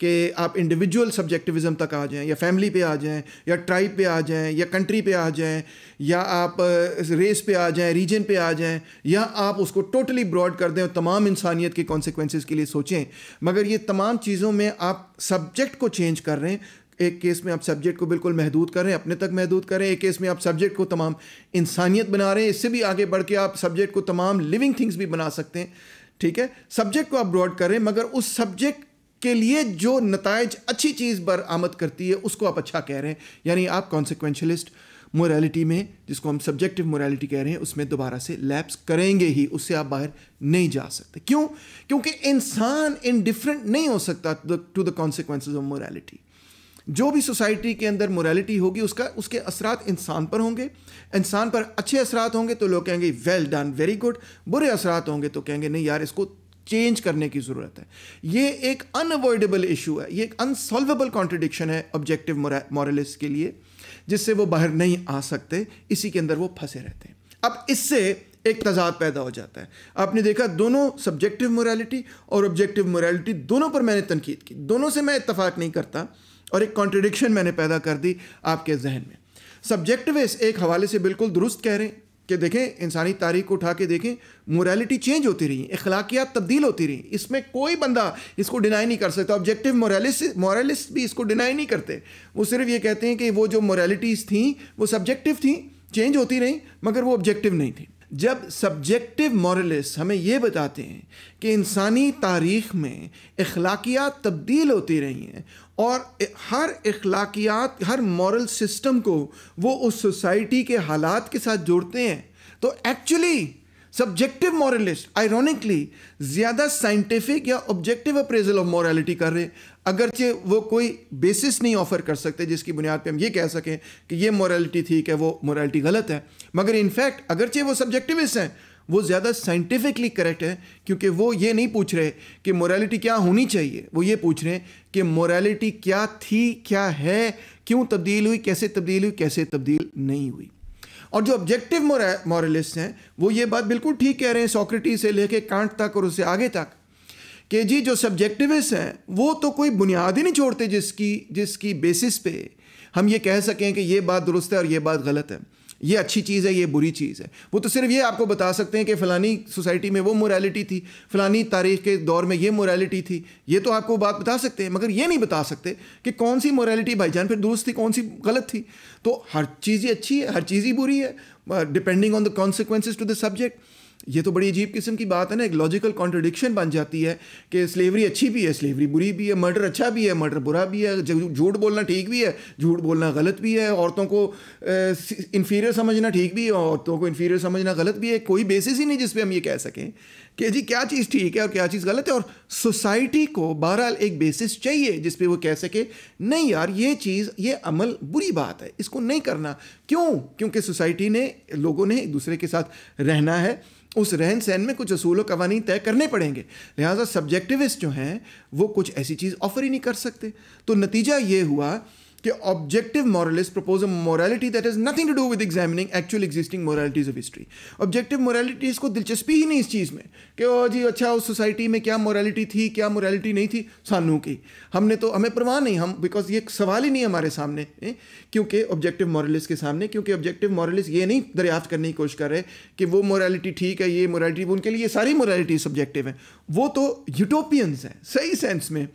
कि आप इंडिविजुअल सब्जेक्टिविज़म तक आ जाएं या फैमिली पे आ जाएं या ट्राइब पे आ जाएं या कंट्री पे आ जाएं या आप रेस पे आ जाएं रीजन पे आ जाएं या आप उसको टोटली ब्रॉड कर दें और तमाम इंसानियत के कॉन्सिक्वेंसेज के लिए सोचें मगर ये तमाम चीज़ों में आप सब्जेक्ट को चेंज कर रहे हैं एक केस में आप सब्जेक्ट को बिल्कुल महदूद करें अपने तक महदूद करें एक केस में आप सब्जेक्ट को तमाम इंसानियत बना रहे हैं इससे भी आगे बढ़ के आप सब्जेक्ट को तमाम लिविंग थिंग्स भी बना सकते हैं ठीक है सब्जेक्ट को आप ब्रॉड करें मगर उस सब्जेक्ट के लिए जो नतज अच्छी चीज़ बर आमद करती है उसको आप अच्छा कह रहे हैं यानी आप कॉन्सिक्वेंशलिस्ट मोरालिटी में जिसको हम सब्जेक्टिव मोरालिटी कह रहे हैं उसमें दोबारा से लैप्स करेंगे ही उससे आप बाहर नहीं जा सकते क्यों क्योंकि इंसान इनडिफरेंट नहीं हो सकता to the consequences of morality जो भी सोसाइटी के अंदर मोरालिटी होगी उसका उसके असरात इंसान पर होंगे इंसान पर अच्छे असरात होंगे तो लोग कहेंगे वेल डन वेरी गुड बुरे असरात होंगे तो कहेंगे नहीं यार इसको चेंज करने की ज़रूरत है ये एक अनअवॉइडेबल इशू है ये एक अनसॉल्वेबल कॉन्ट्रडिक्शन है ऑब्जेक्टिव मॉरलिस्ट के लिए जिससे वो बाहर नहीं आ सकते इसी के अंदर वो फंसे रहते हैं अब इससे एक तजाद पैदा हो जाता है आपने देखा दोनों सब्जेक्टिव मोरालिटी और ऑब्जेक्टिव मोरालिटी दोनों पर मैंने तनकीद की दोनों से मैं इतफाक़ नहीं करता और एक कॉन्ट्रडिक्शन मैंने पैदा कर दी आपके जहन में सब्जेक्टिव एक हवाले से बिल्कुल दुरुस्त कह रहे हैं कि देखें इंसानी तारीख को उठा के देखें मोरालिटी चेंज होती रही अखलाकियात तब्दील होती रही इसमें कोई बंदा इसको डिनाई नहीं कर सकता ऑब्जेक्टिव मोरालिस्ट मोरालिस्ट भी इसको डिनाई नहीं करते वो सिर्फ ये कहते हैं कि वो जो मोरालिटीज़ थी वो सब्जेक्टिव थी चेंज होती रही मगर वो ऑब्जेक्टिव नहीं थी जब सब्जेक्टिव मॉरलिस्ट हमें ये बताते हैं कि इंसानी तारीख में अखलाकियात तब्दील होती रही हैं और हर अखलाकियात हर मॉरल सिस्टम को वो उस सोसाइटी के हालात के साथ जोड़ते हैं तो एक्चुअली सब्जेक्टिव मॉरलिस्ट आयरॉनिकली ज़्यादा साइंटिफिक या ऑब्जेक्टिव अप्रेजल ऑफ मॉरलिटी कर रहे अगरचे वो कोई बेसिस नहीं ऑफर कर सकते जिसकी बुनियाद पे हम ये कह सकें कि ये मॉरलिटी ठीक है वो मॉरलिटी गलत है मगर इनफैक्ट अगरचे वो सब्जेक्टिविस्ट हैं वो ज़्यादा साइंटिफिकली करेक्ट है क्योंकि वो ये नहीं पूछ रहे कि मोरालिटी क्या होनी चाहिए वो ये पूछ रहे हैं कि मोरालिटी क्या थी क्या है क्यों तब्दील हुई कैसे तब्दील हुई कैसे तब्दील नहीं हुई और जो ऑब्जेक्टिव मॉरलिस्ट हैं वो ये बात बिल्कुल ठीक कह रहे हैं सॉक्रेटी से लेके कांट तक और उससे आगे तक कि जी जो सब्जेक्टिविस्ट हैं वो तो कोई बुनियाद ही नहीं छोड़ते जिसकी जिसकी बेसिस पे हम ये कह सकें कि ये बात दुरुस्त है और ये बात गलत है ये अच्छी चीज़ है ये बुरी चीज़ है वो तो सिर्फ ये आपको बता सकते हैं कि फ़लानी सोसाइटी में वो मोरालिटी थी फ़लानी तारीख के दौर में ये मोरालिटी थी ये तो आपको बात बता सकते हैं मगर ये नहीं बता सकते कि कौन सी मोरालिटी भाईजान फिर दुरुस्त थी कौन सी गलत थी तो हर चीज़ ही अच्छी है हर चीज़ ही बुरी है depending on the consequence to the subject ये तो बड़ी अजीब किस्म की बात है ना एक लॉजिकल कॉन्ट्रडिक्शन बन जाती है कि स्लेवरी अच्छी भी है स्लेवरी बुरी भी है मर्डर अच्छा भी है मर्डर बुरा भी है झूठ बोलना ठीक भी है झूठ बोलना गलत भी है औरतों को इन्फीरियर समझना ठीक भी है औरतों को इन्फीरियर समझना गलत भी है कोई बेसिस ही नहीं जिस पर हम ये कह सकें कि जी क्या चीज़ ठीक है और क्या चीज़ गलत है और सोसाइटी को बहरहाल एक बेसिस चाहिए जिस वो कह सके नहीं यार ये चीज़ ये अमल बुरी बात है इसको नहीं करना क्यों क्योंकि सोसाइटी ने लोगों ने एक दूसरे के साथ रहना है उस रहन सहन में कुछ असूलों कवानी तय करने पड़ेंगे लिहाजा सब्जेक्टिविस्ट जो हैं वो कुछ ऐसी चीज़ ऑफर ही नहीं कर सकते तो नतीजा ये हुआ कि objective moralist propose a morality that is nothing to do with examining actual existing moralities of history objective moralities को दिलचस्पी ही नहीं इस चीज़ में कि ओ जी अच्छा उस सोसाइटी में क्या मोरालिटी थी क्या मोरालिटी नहीं थी सानू की हमने तो हमें परवाह नहीं हम बिकॉज ये सवाल ही नहीं हमारे सामने क्योंकि ऑब्जेक्टिव मॉरलिस्ट के सामने क्योंकि ऑब्जेक्टिव मॉरलिस्ट ये नहीं दरियाफ्त करने की कोशिश कर रहे कि वो मॉरलिटी ठीक है ये मोरालिटी उनके लिए सारी मॉरलिटी सब्जेक्टिव है वो तो यूटोपियंस हैं सही सेंस में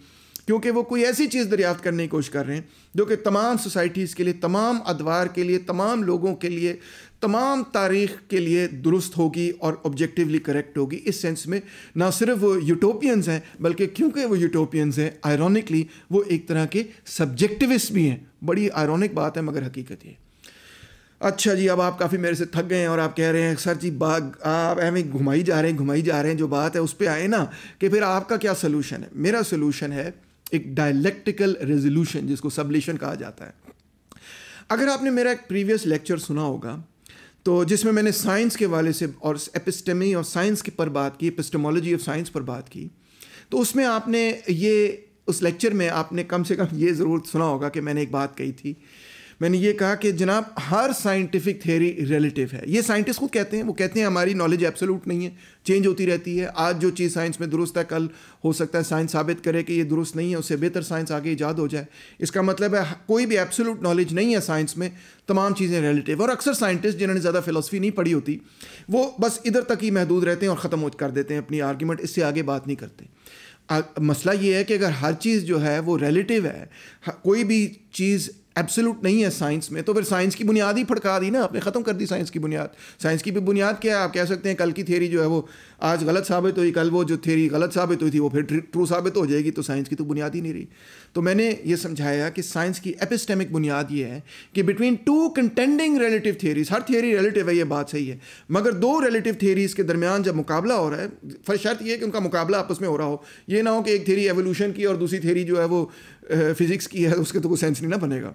क्योंकि वो कोई ऐसी चीज़ दरियाफ्त करने की कोशिश कर रहे हैं जो कि तमाम सोसाइटीज़ के लिए तमाम अदवार के लिए तमाम लोगों के लिए तमाम तारीख के लिए दुरुस्त होगी और ऑब्जेक्टिवली करेक्ट होगी इस सेंस में ना सिर्फ वो यूटोपियंस हैं बल्कि क्योंकि वो यूटोपियंस हैं आयरनिकली वो एक तरह के सब्जेक्टिविस्ट भी हैं बड़ी आयरनिक बात है मगर हकीकत ये अच्छा जी अब आप काफ़ी मेरे से थक गए हैं और आप कह रहे हैं सर जी बाग आप एवं घुमाई जा रहे हैं घुमाई जा रहे हैं जो बात है उस पर आए ना कि फिर आपका क्या सलूशन है मेरा सलूशन है एक डायलेक्टिकल रेजोल्यूशन जिसको सबलेशन कहा जाता है अगर आपने मेरा एक प्रीवियस लेक्चर सुना होगा तो जिसमें मैंने साइंस के वाले से और एपिस्टेमी और साइंस की पर बात की एपिस्टेमोलॉजी ऑफ साइंस पर बात की तो उसमें आपने ये उस लेक्चर में आपने कम से कम ये ज़रूर सुना होगा कि मैंने एक बात कही थी मैंने ये कहा कि जनाब हर साइंटिफिक थ्योरी रिलेटिव है ये साइंटिस्ट खुद कहते हैं वो कहते हैं हमारी नॉलेज एब्सोलूट नहीं है चेंज होती रहती है आज जो चीज़ साइंस में दुरुस्त है कल हो सकता है साइंस साबित करे कि ये दुरुस्त नहीं है उससे बेहतर साइंस आगे ईजाद हो जाए इसका मतलब है कोई भी एब्सोलूट नॉलेज नहीं है साइंस में तमाम चीज़ें रिलेटिव और अक्सर साइंटिस्ट जिन्होंने ज़्यादा फिलोसफी नहीं पढ़ी होती वो बस इधर तक ही महदूद रहते हैं और ख़त्म हो कर देते हैं अपनी आर्ग्यूमेंट इससे आगे बात नहीं करते मसला ये है कि अगर हर चीज़ जो है वो रिलेटिव है कोई भी चीज़ एब्सोलूट नहीं है साइंस में तो फिर साइंस की बुनियाद ही फड़का दी ना आपने ख़त्म कर दी साइंस की बुनियाद साइंस की भी बुनियाद क्या है आप कह सकते हैं कल की थेरी जो है वो आज गलत साबित हुई कल वो जो थेरी गलत साबित हुई थी वो फिर ट्रू साबित हो जाएगी तो साइंस की तो बुनियाद ही नहीं रही तो मैंने ये समझाया कि साइंस की एपिस्टेमिक बुनियाद ये है कि between two contending relative theories हर थेरी रिलेटिव है ये बात सही है मगर दो रिलेटिव थेरीज के दरमियान जब मुकाबला हो रहा है फर शर्त यह कि उनका मुकाबला आपस में हो रहा हो ये ना हो कि एक थेरी एवोल्यूशन की और दूसरी थेरी जो है वो फिजिक्स की है उसके तो कोई सेंस नहीं ना बनेगा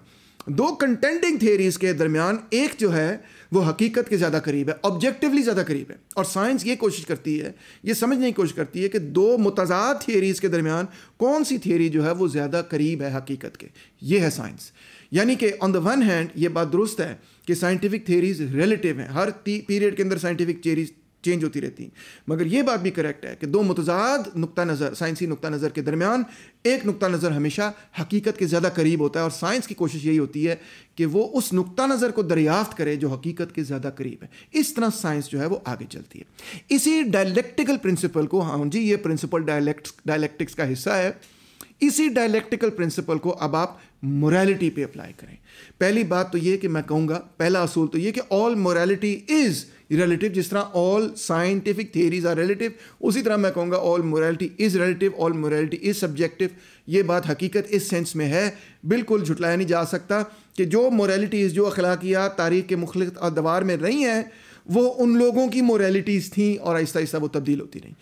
दो कंटेंडिंग थेरीज़ के दरमियान एक जो है वो हकीकत के ज़्यादा करीब है ऑब्जेक्टिवली ज़्यादा करीब है और साइंस ये कोशिश करती है ये समझने की कोशिश करती है कि दो मुतजाद थियरीज के दरमियान कौन सी थियरी जो है वो ज़्यादा करीब है हकीकत के ये है साइंस यानी कि ऑन द वन हैंड ये बात दुरुस्त है कि साइंटिफिक थेरीज़ रिलेटिव हैं हर पीरियड के अंदर साइंटिफिक थेरीज़ चेंज होती रहती मगर यह बात भी करेक्ट है कि दो मतजाद नुकता नज़र साइंसी नुकता नज़र के दरमियान एक नुकता नज़र हमेशा हकीकत के ज़्यादा करीब होता है और साइंस की कोशिश यही होती है कि वो उस नुकता नज़र को दरियाफ्त करे जो हकीकत के ज़्यादा करीब है इस तरह साइंस जो है वो आगे चलती है इसी डायलैक्टिकल प्रिंसिपल को हाँ जी ये प्रिंसिपल डायलैक्ट डायलैक्टिक्स का हिस्सा है इसी डायलैक्टिकल प्रिंसिपल को अब आप मोरालिटी पे अप्लाई करें पहली बात तो ये कि मैं कहूँगा पहला असूल तो ये कि ऑल मोरालिटी इज़ रिलेटिव जिस तरह all scientific theories are relative उसी तरह मैं कहूँगा all morality is relative all morality is subjective ये बात हकीकत इस सेंस में है बिल्कुल झुटलाया नहीं जा सकता कि जो मोरालिटीज़ जो अखलाकियात तारीख के मुख्त अदवार में रही हैं वो उन लोगों की मोरालिटीज़ थी और आहिस्ता आहिस्ता वो तब्दील होती रही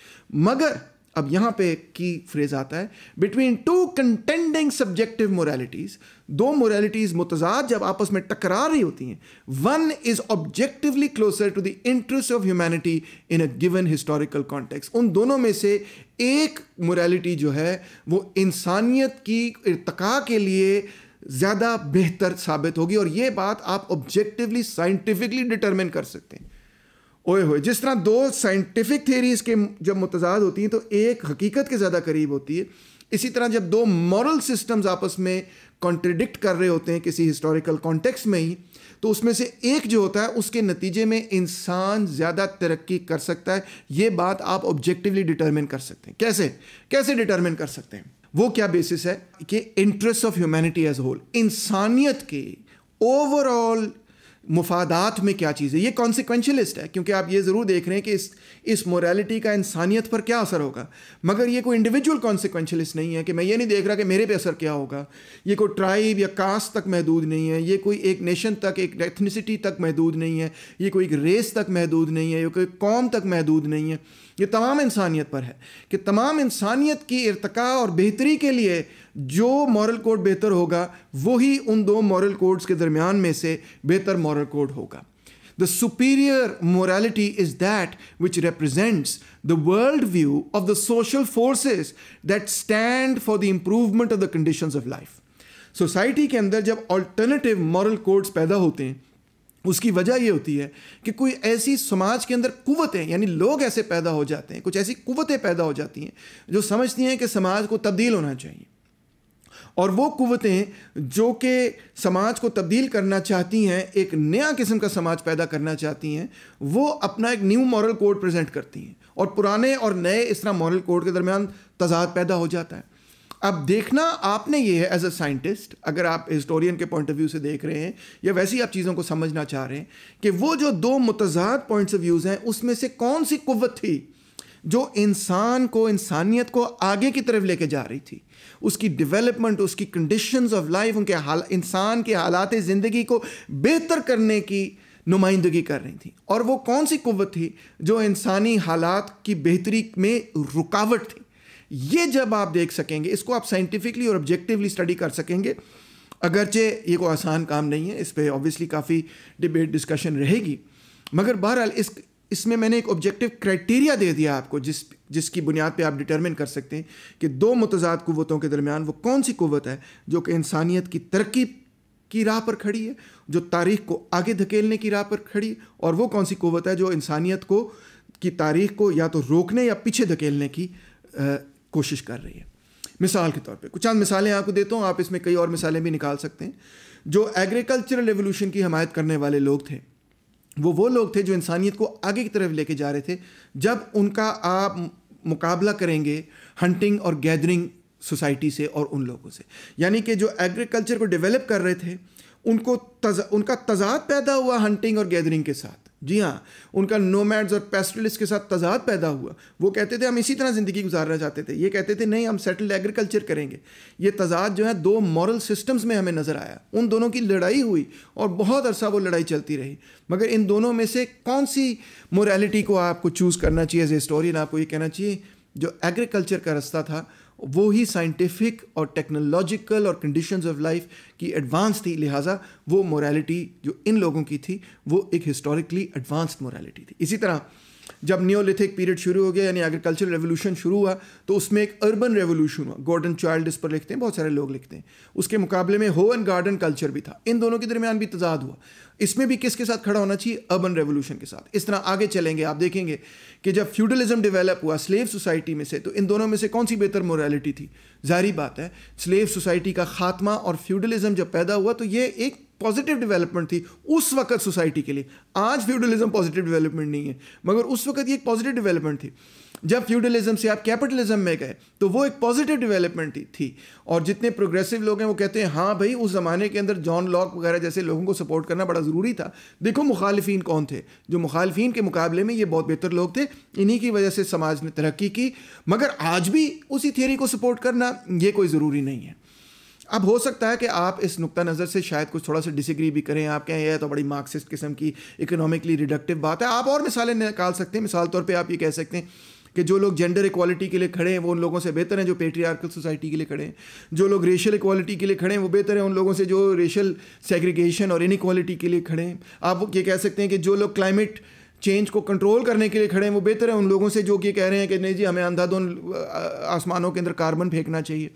मगर अब यहां पे की फ्रेज आता है between two contending subjective moralities दो मोरालिटीज मुतजाद जब आपस में टकरा रही होती हैं one is objectively closer to the interest of humanity in a given historical context उन दोनों में से एक मोरालिटी जो है वो इंसानियत की इरतका के लिए ज़्यादा बेहतर साबित होगी और ये बात आप ऑब्जेक्टिवली साइंटिफिकली डिटर्मिन कर सकते हैं ओए होए जिस तरह दो साइंटिफिक थेरीज के जब मुतजाद होती हैं तो एक हकीकत के ज़्यादा करीब होती है इसी तरह जब दो मॉरल सिस्टम्स आपस में कॉन्ट्रडिक्ट कर रहे होते हैं किसी हिस्टोरिकल कॉन्टेक्स्ट में ही तो उसमें से एक जो होता है उसके नतीजे में इंसान ज़्यादा तरक्की कर सकता है ये बात आप ऑब्जेक्टिवली डिटर्मिन कर सकते हैं कैसे कैसे डिटर्मिन कर सकते हैं वो क्या बेसिस है कि interest of humanity as whole इंसानियत के ओवरऑल मुफादात में क्या चीज़ है ये कॉन्सिक्वेंशलिस्ट है क्योंकि आप ये ज़रूर देख रहे हैं कि इस इस मोरालिटी का इंसानियत पर क्या असर होगा मगर ये कोई इंडिविजुअल कॉन्सिक्वेंशलिस्ट नहीं है कि मैं ये नहीं देख रहा कि मेरे पे असर क्या होगा ये कोई ट्राइब या कास्ट तक महदूद नहीं है ये कोई एक नेशन तक एक एथनिसिटी तक महदूद नहीं है ये कोई एक रेस तक महदूद नहीं है ये कोई कौम तक महदूद नहीं है ये तमाम इंसानियत पर है कि तमाम इंसानियत की इरतका और बेहतरी के लिए जो मॉरल कोड बेहतर होगा वही उन दो मॉरल कोड्स के दरमियान में से बेहतर मॉरल कोड होगा the superior morality is that which represents the world view of the social forces that stand for the improvement of the condition of life society के अंदर जब ऑल्टरनेटिव मॉरल कोड्स पैदा होते हैं उसकी वजह ये होती है कि कोई ऐसी समाज के अंदर कुवतें यानी लोग ऐसे पैदा हो जाते हैं कुछ ऐसी कुवतें पैदा हो जाती हैं जो समझती हैं कि समाज को तब्दील होना चाहिए और वो कुवतें जो कि समाज को तब्दील करना चाहती हैं एक नया किस्म का समाज पैदा करना चाहती हैं वो अपना एक न्यू मॉरल कोड प्रेजेंट करती हैं और पुराने और नए इस तरह मॉरल कोड के दरमियान तजाद पैदा हो जाता है अब देखना आपने ये है एज अ साइंटिस्ट अगर आप हिस्टोरियन के पॉइंट ऑफ व्यू से देख रहे हैं या वैसे ही आप चीज़ों को समझना चाह रहे हैं कि वो जो दो मुतजाद पॉइंट्स ऑफ व्यूज़ हैं उसमें से कौन सी कुत थी जो इंसान को इंसानियत को आगे की तरफ लेके जा रही थी उसकी डेवलपमेंट उसकी कंडीशंस ऑफ लाइफ उनके हाल इंसान के हालात ज़िंदगी को बेहतर करने की नुमाइंदगी कर रही थी और वो कौन सी कुत थी जो इंसानी हालात की बेहतरी में रुकावट थी ये जब आप देख सकेंगे इसको आप साइंटिफिकली और ऑब्जेक्टिवली स्टडी कर सकेंगे अगरचे ये कोई आसान काम नहीं है इस पर ऑब्वियसली काफ़ी डिबेट डिस्कशन रहेगी मगर बहरहाल इस इसमें मैंने एक ऑब्जेक्टिव क्राइटेरिया दे दिया आपको जिस जिसकी बुनियाद पे आप डिटर्मिन कर सकते हैं कि दो मतजाद कुतों के दरमियान वो कौन सी कुत है जो कि इंसानियत की तरक्की की राह पर खड़ी है जो तारीख को आगे धकेलने की राह पर खड़ी है और वो कौन सी कुत है जो इंसानियत को की तारीख को या तो रोकने या पीछे धकेलने की कोशिश कर रही है मिसाल के तौर पे कुछ आंद मिसालें आपको देता हूँ आप इसमें कई और मिसालें भी निकाल सकते हैं जो एग्रीकल्चरल रेवोल्यूशन की हमायत करने वाले लोग थे वो वो लोग थे जो इंसानियत को आगे की तरफ लेके जा रहे थे जब उनका आप मुकाबला करेंगे हंटिंग और गैदरिंग सोसाइटी से और उन लोगों से यानी कि जो एग्रीकल्चर को डेवलप कर रहे थे उनको तज, उनका तजाद पैदा हुआ हंटिंग और गैदरिंग के साथ जी हाँ उनका नोमैड्स और पेस्टलिस्ट के साथ तजाद पैदा हुआ वो कहते थे हम इसी तरह ज़िंदगी गुजारना चाहते थे ये कहते थे नहीं हम सेटल्ड एग्रीकल्चर करेंगे ये तजाद जो है दो मॉरल सिस्टम्स में हमें नज़र आया उन दोनों की लड़ाई हुई और बहुत अरसा वो लड़ाई चलती रही मगर इन दोनों में से कौन सी मोरालिटी को आपको चूज़ करना चाहिए एज ए हिस्टोरियन आपको ये कहना चाहिए जो एग्रीकल्चर का रास्ता था वो ही साइंटिफिक और टेक्नोलॉजिकल और कंडीशंस ऑफ लाइफ की एडवांस थी लिहाजा वो मोरालिटी जो इन लोगों की थी वो एक हिस्टोरिकली एडवांस्ड मोरालिटी थी इसी तरह जब न्योलिथिक पीरियड शुरू हो गया यानी एग्रीकल्चर रेवोल्यूशन शुरू हुआ तो उसमें एक अर्बन रेवोल्यूशन हुआ गॉर्डन चाइल्ड इस पर लिखते हैं बहुत सारे लोग लिखते हैं उसके मुकाबले में हो एंड गार्डन कल्चर भी था इन दोनों के दरमियान भी तजाद हुआ इसमें भी किसके साथ खड़ा होना चाहिए अर्बन रेवोल्यूशन के साथ इस तरह आगे चलेंगे आप देखेंगे कि जब फ्यूडलिज्म डेवलप हुआ स्लेव सोसाइटी में से तो इन दोनों में से कौन सी बेहतर मोरालिटी थी जाहरी बात है स्लेव सोसाइटी का खात्मा और फ्यूडलिज्म जब पैदा हुआ तो ये एक पॉजिटिव डेवलपमेंट थी उस वक्त सोसाइटी के लिए आज फ्यूडलिज्म पॉजिटिव डेवलपमेंट नहीं है मगर उस वक्त ये एक पॉजिटिव डेवलपमेंट थी जब फ्यूडलिज्म से आप कैपिटलिज्म में गए तो वो एक पॉजिटिव डेवलपमेंट थी, थी और जितने प्रोग्रेसिव लोग हैं वो कहते हैं हाँ भाई उस ज़माने के अंदर जॉन लॉक वगैरह जैसे लोगों को सपोर्ट करना बड़ा ज़रूरी था देखो मुखालफिन कौन थे जो मुखालफिन के मुकाबले में ये बहुत बेहतर लोग थे इन्हीं की वजह से समाज ने तरक्की की मगर आज भी उसी थियरी को सपोर्ट करना ये कोई ज़रूरी नहीं है अब हो सकता है कि आप इस नुक्ता नज़र से शायद कुछ थोड़ा सा डिसग्री भी करें आप कहें यह तो बड़ी मार्क्सिस्ट किस्म की इकोनॉमिकली रिडक्टिव बात है आप और मिसालें निकाल सकते हैं मिसाल तौर पर आप ये कह सकते हैं कि जो लोग जेंडर इक्वालिटी के लिए खड़े हैं वो उन लोगों से बेहतर हैं जो पेट्रियार्कल सोसाइटी के लिए खड़े हैं जो लोग रेशल इक्वालिटी के लिए खड़े हैं वो बेहतर हैं उन लोगों से जो रेशल सेग्रीगेशन और इनइक्वालिटी के लिए खड़े हैं आप ये कह सकते हैं कि जो लोग क्लाइमेट चेंज को कंट्रोल करने के लिए खड़े हैं वो बेहतर हैं उन लोगों से जो कि कह रहे हैं कि नहीं जी हमें अंधाधुन आसमानों के अंदर कार्बन फेंकना चाहिए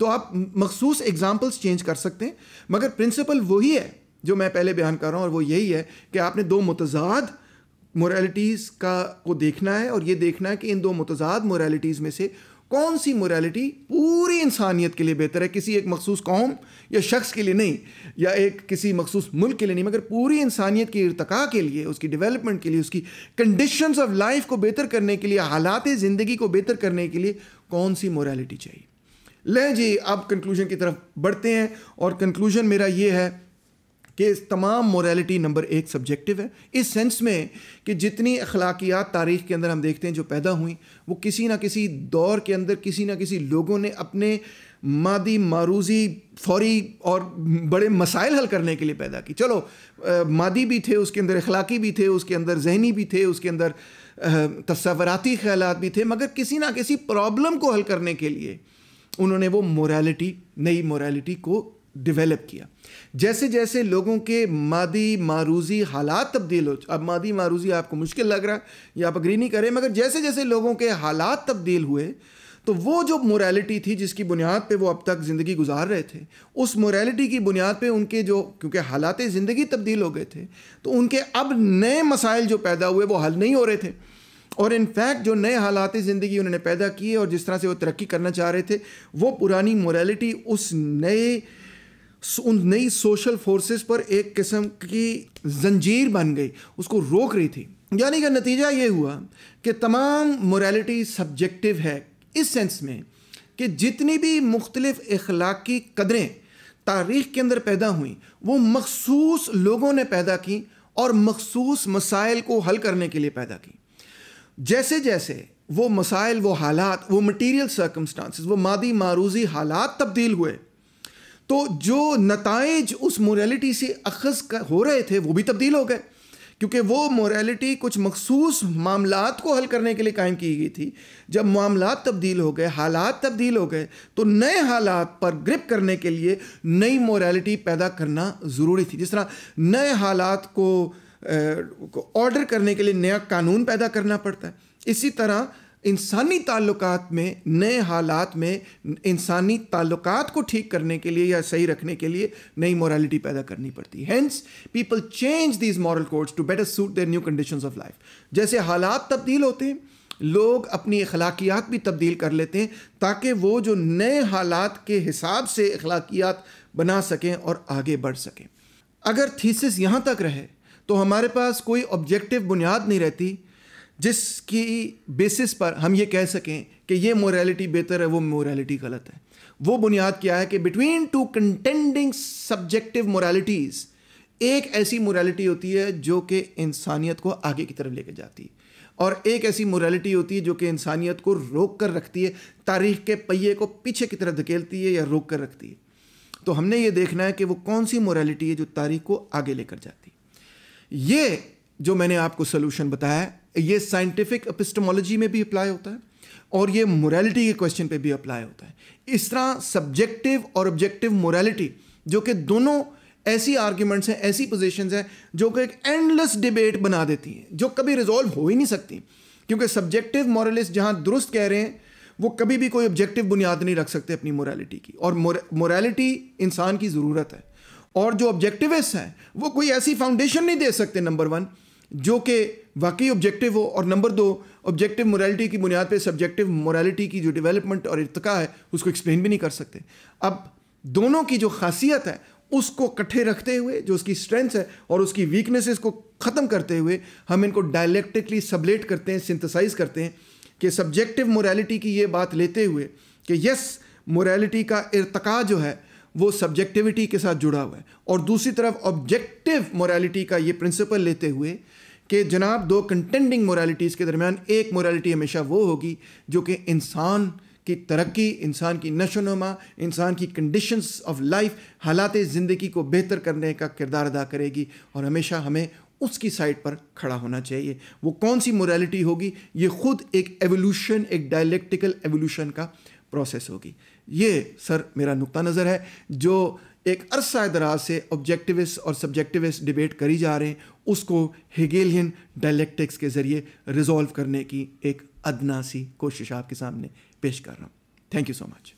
तो आप मखसूस एग्जाम्पल्स चेंज कर सकते हैं मगर प्रिंसिपल वही है जो मैं पहले बयान कर रहा हूँ और वो यही है कि आपने दो मतजाद मोरालिटीज़ का को देखना है और ये देखना है कि इन दो मतजाद मोरालिटीज़ में से कौन सी मोरालिटी पूरी इंसानियत के लिए बेहतर है किसी एक मखसूस कौम या शख्स के लिए नहीं या एक किसी मखसूस मुल्क के लिए नहीं मगर पूरी इंसानियत की इरतका के लिए उसकी डेवलपमेंट के लिए उसकी कंडीशंस ऑफ लाइफ को बेहतर करने के लिए हालात ज़िंदगी को बेहतर करने के लिए कौन सी मोरालिटी चाहिए लें जी अब कंक्लूजन की तरफ बढ़ते हैं और कंक्लूजन मेरा ये है कि तमाम मोरालिटी नंबर एक सब्जेक्टिव है इस सेंस में कि जितनी अखलाकियात तारीख़ के अंदर हम देखते हैं जो पैदा हुई वो किसी ना किसी दौर के अंदर किसी ना किसी लोगों ने अपने मादी मारूजी फौरी और बड़े मसाइल हल करने के लिए पैदा की चलो आ, मादी भी थे उसके अंदर अखलाकी भी थे उसके अंदर जहनी भी थे उसके अंदर तस्वराती ख्याल भी थे मगर किसी ना किसी प्रॉब्लम को हल करने के लिए उन्होंने वो मोरालिटी नई मोरालिटी को डेवलप किया जैसे जैसे लोगों के मादी मारूजी हालात तब्दील हो अब मादी मारूजी आपको मुश्किल लग रहा है या आप अग्री नहीं करें मगर जैसे जैसे लोगों के हालात तब्दील हुए तो वो जो मोरालिटी थी जिसकी बुनियाद पे वो अब तक ज़िंदगी गुजार रहे थे उस मोरालिटी की बुनियाद पे उनके जो क्योंकि हालात ज़िंदगी तब्दील हो गए थे तो उनके अब नए मसाइल जो पैदा हुए वो हल नहीं हो रहे थे और इनफैक्ट जो नए हालात ज़िंदगी उन्होंने पैदा किए और जिस तरह से वो तरक्की करना चाह रहे थे वो पुरानी मोरालिटी उस नए उन नई सोशल फोर्सेस पर एक किस्म की जंजीर बन गई उसको रोक रही थी यानी का नतीजा ये हुआ कि तमाम मोरालिटी सब्जेक्टिव है इस सेंस में कि जितनी भी मुख्तलिफ़ अखलाकी कदरें तारीख़ के अंदर पैदा हुई वो मखसूस लोगों ने पैदा की और मखसूस मसाइल को हल करने के लिए पैदा की जैसे जैसे वो मसाइल वो हालात वो मटीरियल सर्कमस्टांसिस वो मादी मारूजी हालात तब्दील हुए तो जो नतज उस मोरलिटी से अखज़ हो रहे थे वो भी तब्दील हो गए क्योंकि वो मोरलिटी कुछ मखसूस मामला को हल करने के लिए कायम की गई थी जब मामला तब्दील हो गए हालात तब्दील हो गए तो नए हालात पर ग्रिप करने के लिए नई मोरलिटी पैदा करना ज़रूरी थी जिस तरह नए हालात को ऑर्डर करने के लिए नया कानून पैदा करना पड़ता है इसी तरह इंसानी ताल्लुकात में नए हालात में इंसानी ताल्लुकात को ठीक करने के लिए या सही रखने के लिए नई मॉरलिटी पैदा करनी पड़ती है hence people change these moral codes to better suit their new conditions of life जैसे हालात तब्दील होते हैं लोग अपनी अखलाकियात भी तब्दील कर लेते हैं ताकि वो जो नए हालात के हिसाब से अखलाकियात बना सकें और आगे बढ़ सकें अगर थीसिस यहाँ तक रहे तो हमारे पास कोई ऑब्जेक्टिव बुनियाद नहीं रहती जिसकी बेसिस पर हम ये कह सकें कि ये मोरालिटी बेहतर है वो मोरालिटी गलत है वो बुनियाद क्या है कि between two contending subjective moralities एक ऐसी मोरालिटी होती है जो कि इंसानियत को आगे की तरफ लेके जाती है और एक ऐसी मोरालिटी होती है जो कि इंसानियत को रोक कर रखती है तारीख के पहिए को पीछे की तरफ धकेलती है या रोक कर रखती है तो हमने ये देखना है कि वो कौन सी मोरालिटी है जो तारीख को आगे लेकर जाती है ये जो मैंने आपको सोल्यूशन बताया ये साइंटिफिक अपिस्टमोलॉजी में भी अप्लाई होता है और ये मोरालिटी के क्वेश्चन पे भी अप्लाई होता है इस तरह सब्जेक्टिव और ऑब्जेक्टिव मोरालिटी जो कि दोनों ऐसी आर्ग्यूमेंट्स हैं ऐसी पोजिशन हैं जो कि एक एंडलेस डिबेट बना देती हैं जो कभी रिजोल्व हो ही नहीं सकती क्योंकि सब्जेक्टिव मॉरलिस्ट जहाँ दुरुस्त कह रहे हैं वो कभी भी कोई ऑब्जेक्टिव बुनियाद नहीं रख सकते अपनी मोरालिटी की और मोरालिटी इंसान की ज़रूरत है और जो ऑब्जेक्टिविस्ट हैं वो कोई ऐसी फाउंडेशन नहीं दे सकते नंबर वन जो कि वाकई ऑब्जेक्टिव हो और नंबर दो ऑब्जेक्टिव मोरालिटी की बुनियाद पे सब्जेक्टिव मोरालिटी की जो डेवलपमेंट और इरतका है उसको एक्सप्लेन भी नहीं कर सकते अब दोनों की जो खासियत है उसको इकट्ठे रखते हुए जो उसकी स्ट्रेंथ है और उसकी वीकनेसेस को ख़त्म करते हुए हम इनको डायलेक्टिकली सबलेट करते हैं सिंथेसाइज करते हैं कि सब्जेक्टिव मोरालिटी की ये बात लेते हुए कि यस मोरालिटी का इरतका जो है वो सब्जेक्टिविटी के साथ जुड़ा हुआ है और दूसरी तरफ ऑब्जेक्टिव मोरालिटी का ये प्रिंसिपल लेते हुए कि जनाब दो कंटेंडिंग मोरालिटीज़ के दरमियान एक मोरालिटी हमेशा वो होगी जो कि इंसान की तरक्की इंसान की नशोनुमा इंसान की कंडीशंस ऑफ लाइफ हालात ज़िंदगी को बेहतर करने का किरदार अदा करेगी और हमेशा हमें उसकी साइड पर खड़ा होना चाहिए वो कौन सी मोरालिटी होगी ये खुद एक एवोल्यूशन एक डायलेक्टिकल एवोल्यूशन का प्रोसेस होगी ये सर मेरा नुक़ा नज़र है जो एक अरसा दराज से ऑब्जेक्टिविस्ट और सब्जेक्टिविस्ट डिबेट करी जा रहे हैं उसको हेगेलियन डायलेक्टिक्स के ज़रिए रिजॉल्व करने की एक अदनासी कोशिश आपके सामने पेश कर रहा हूँ थैंक यू सो मच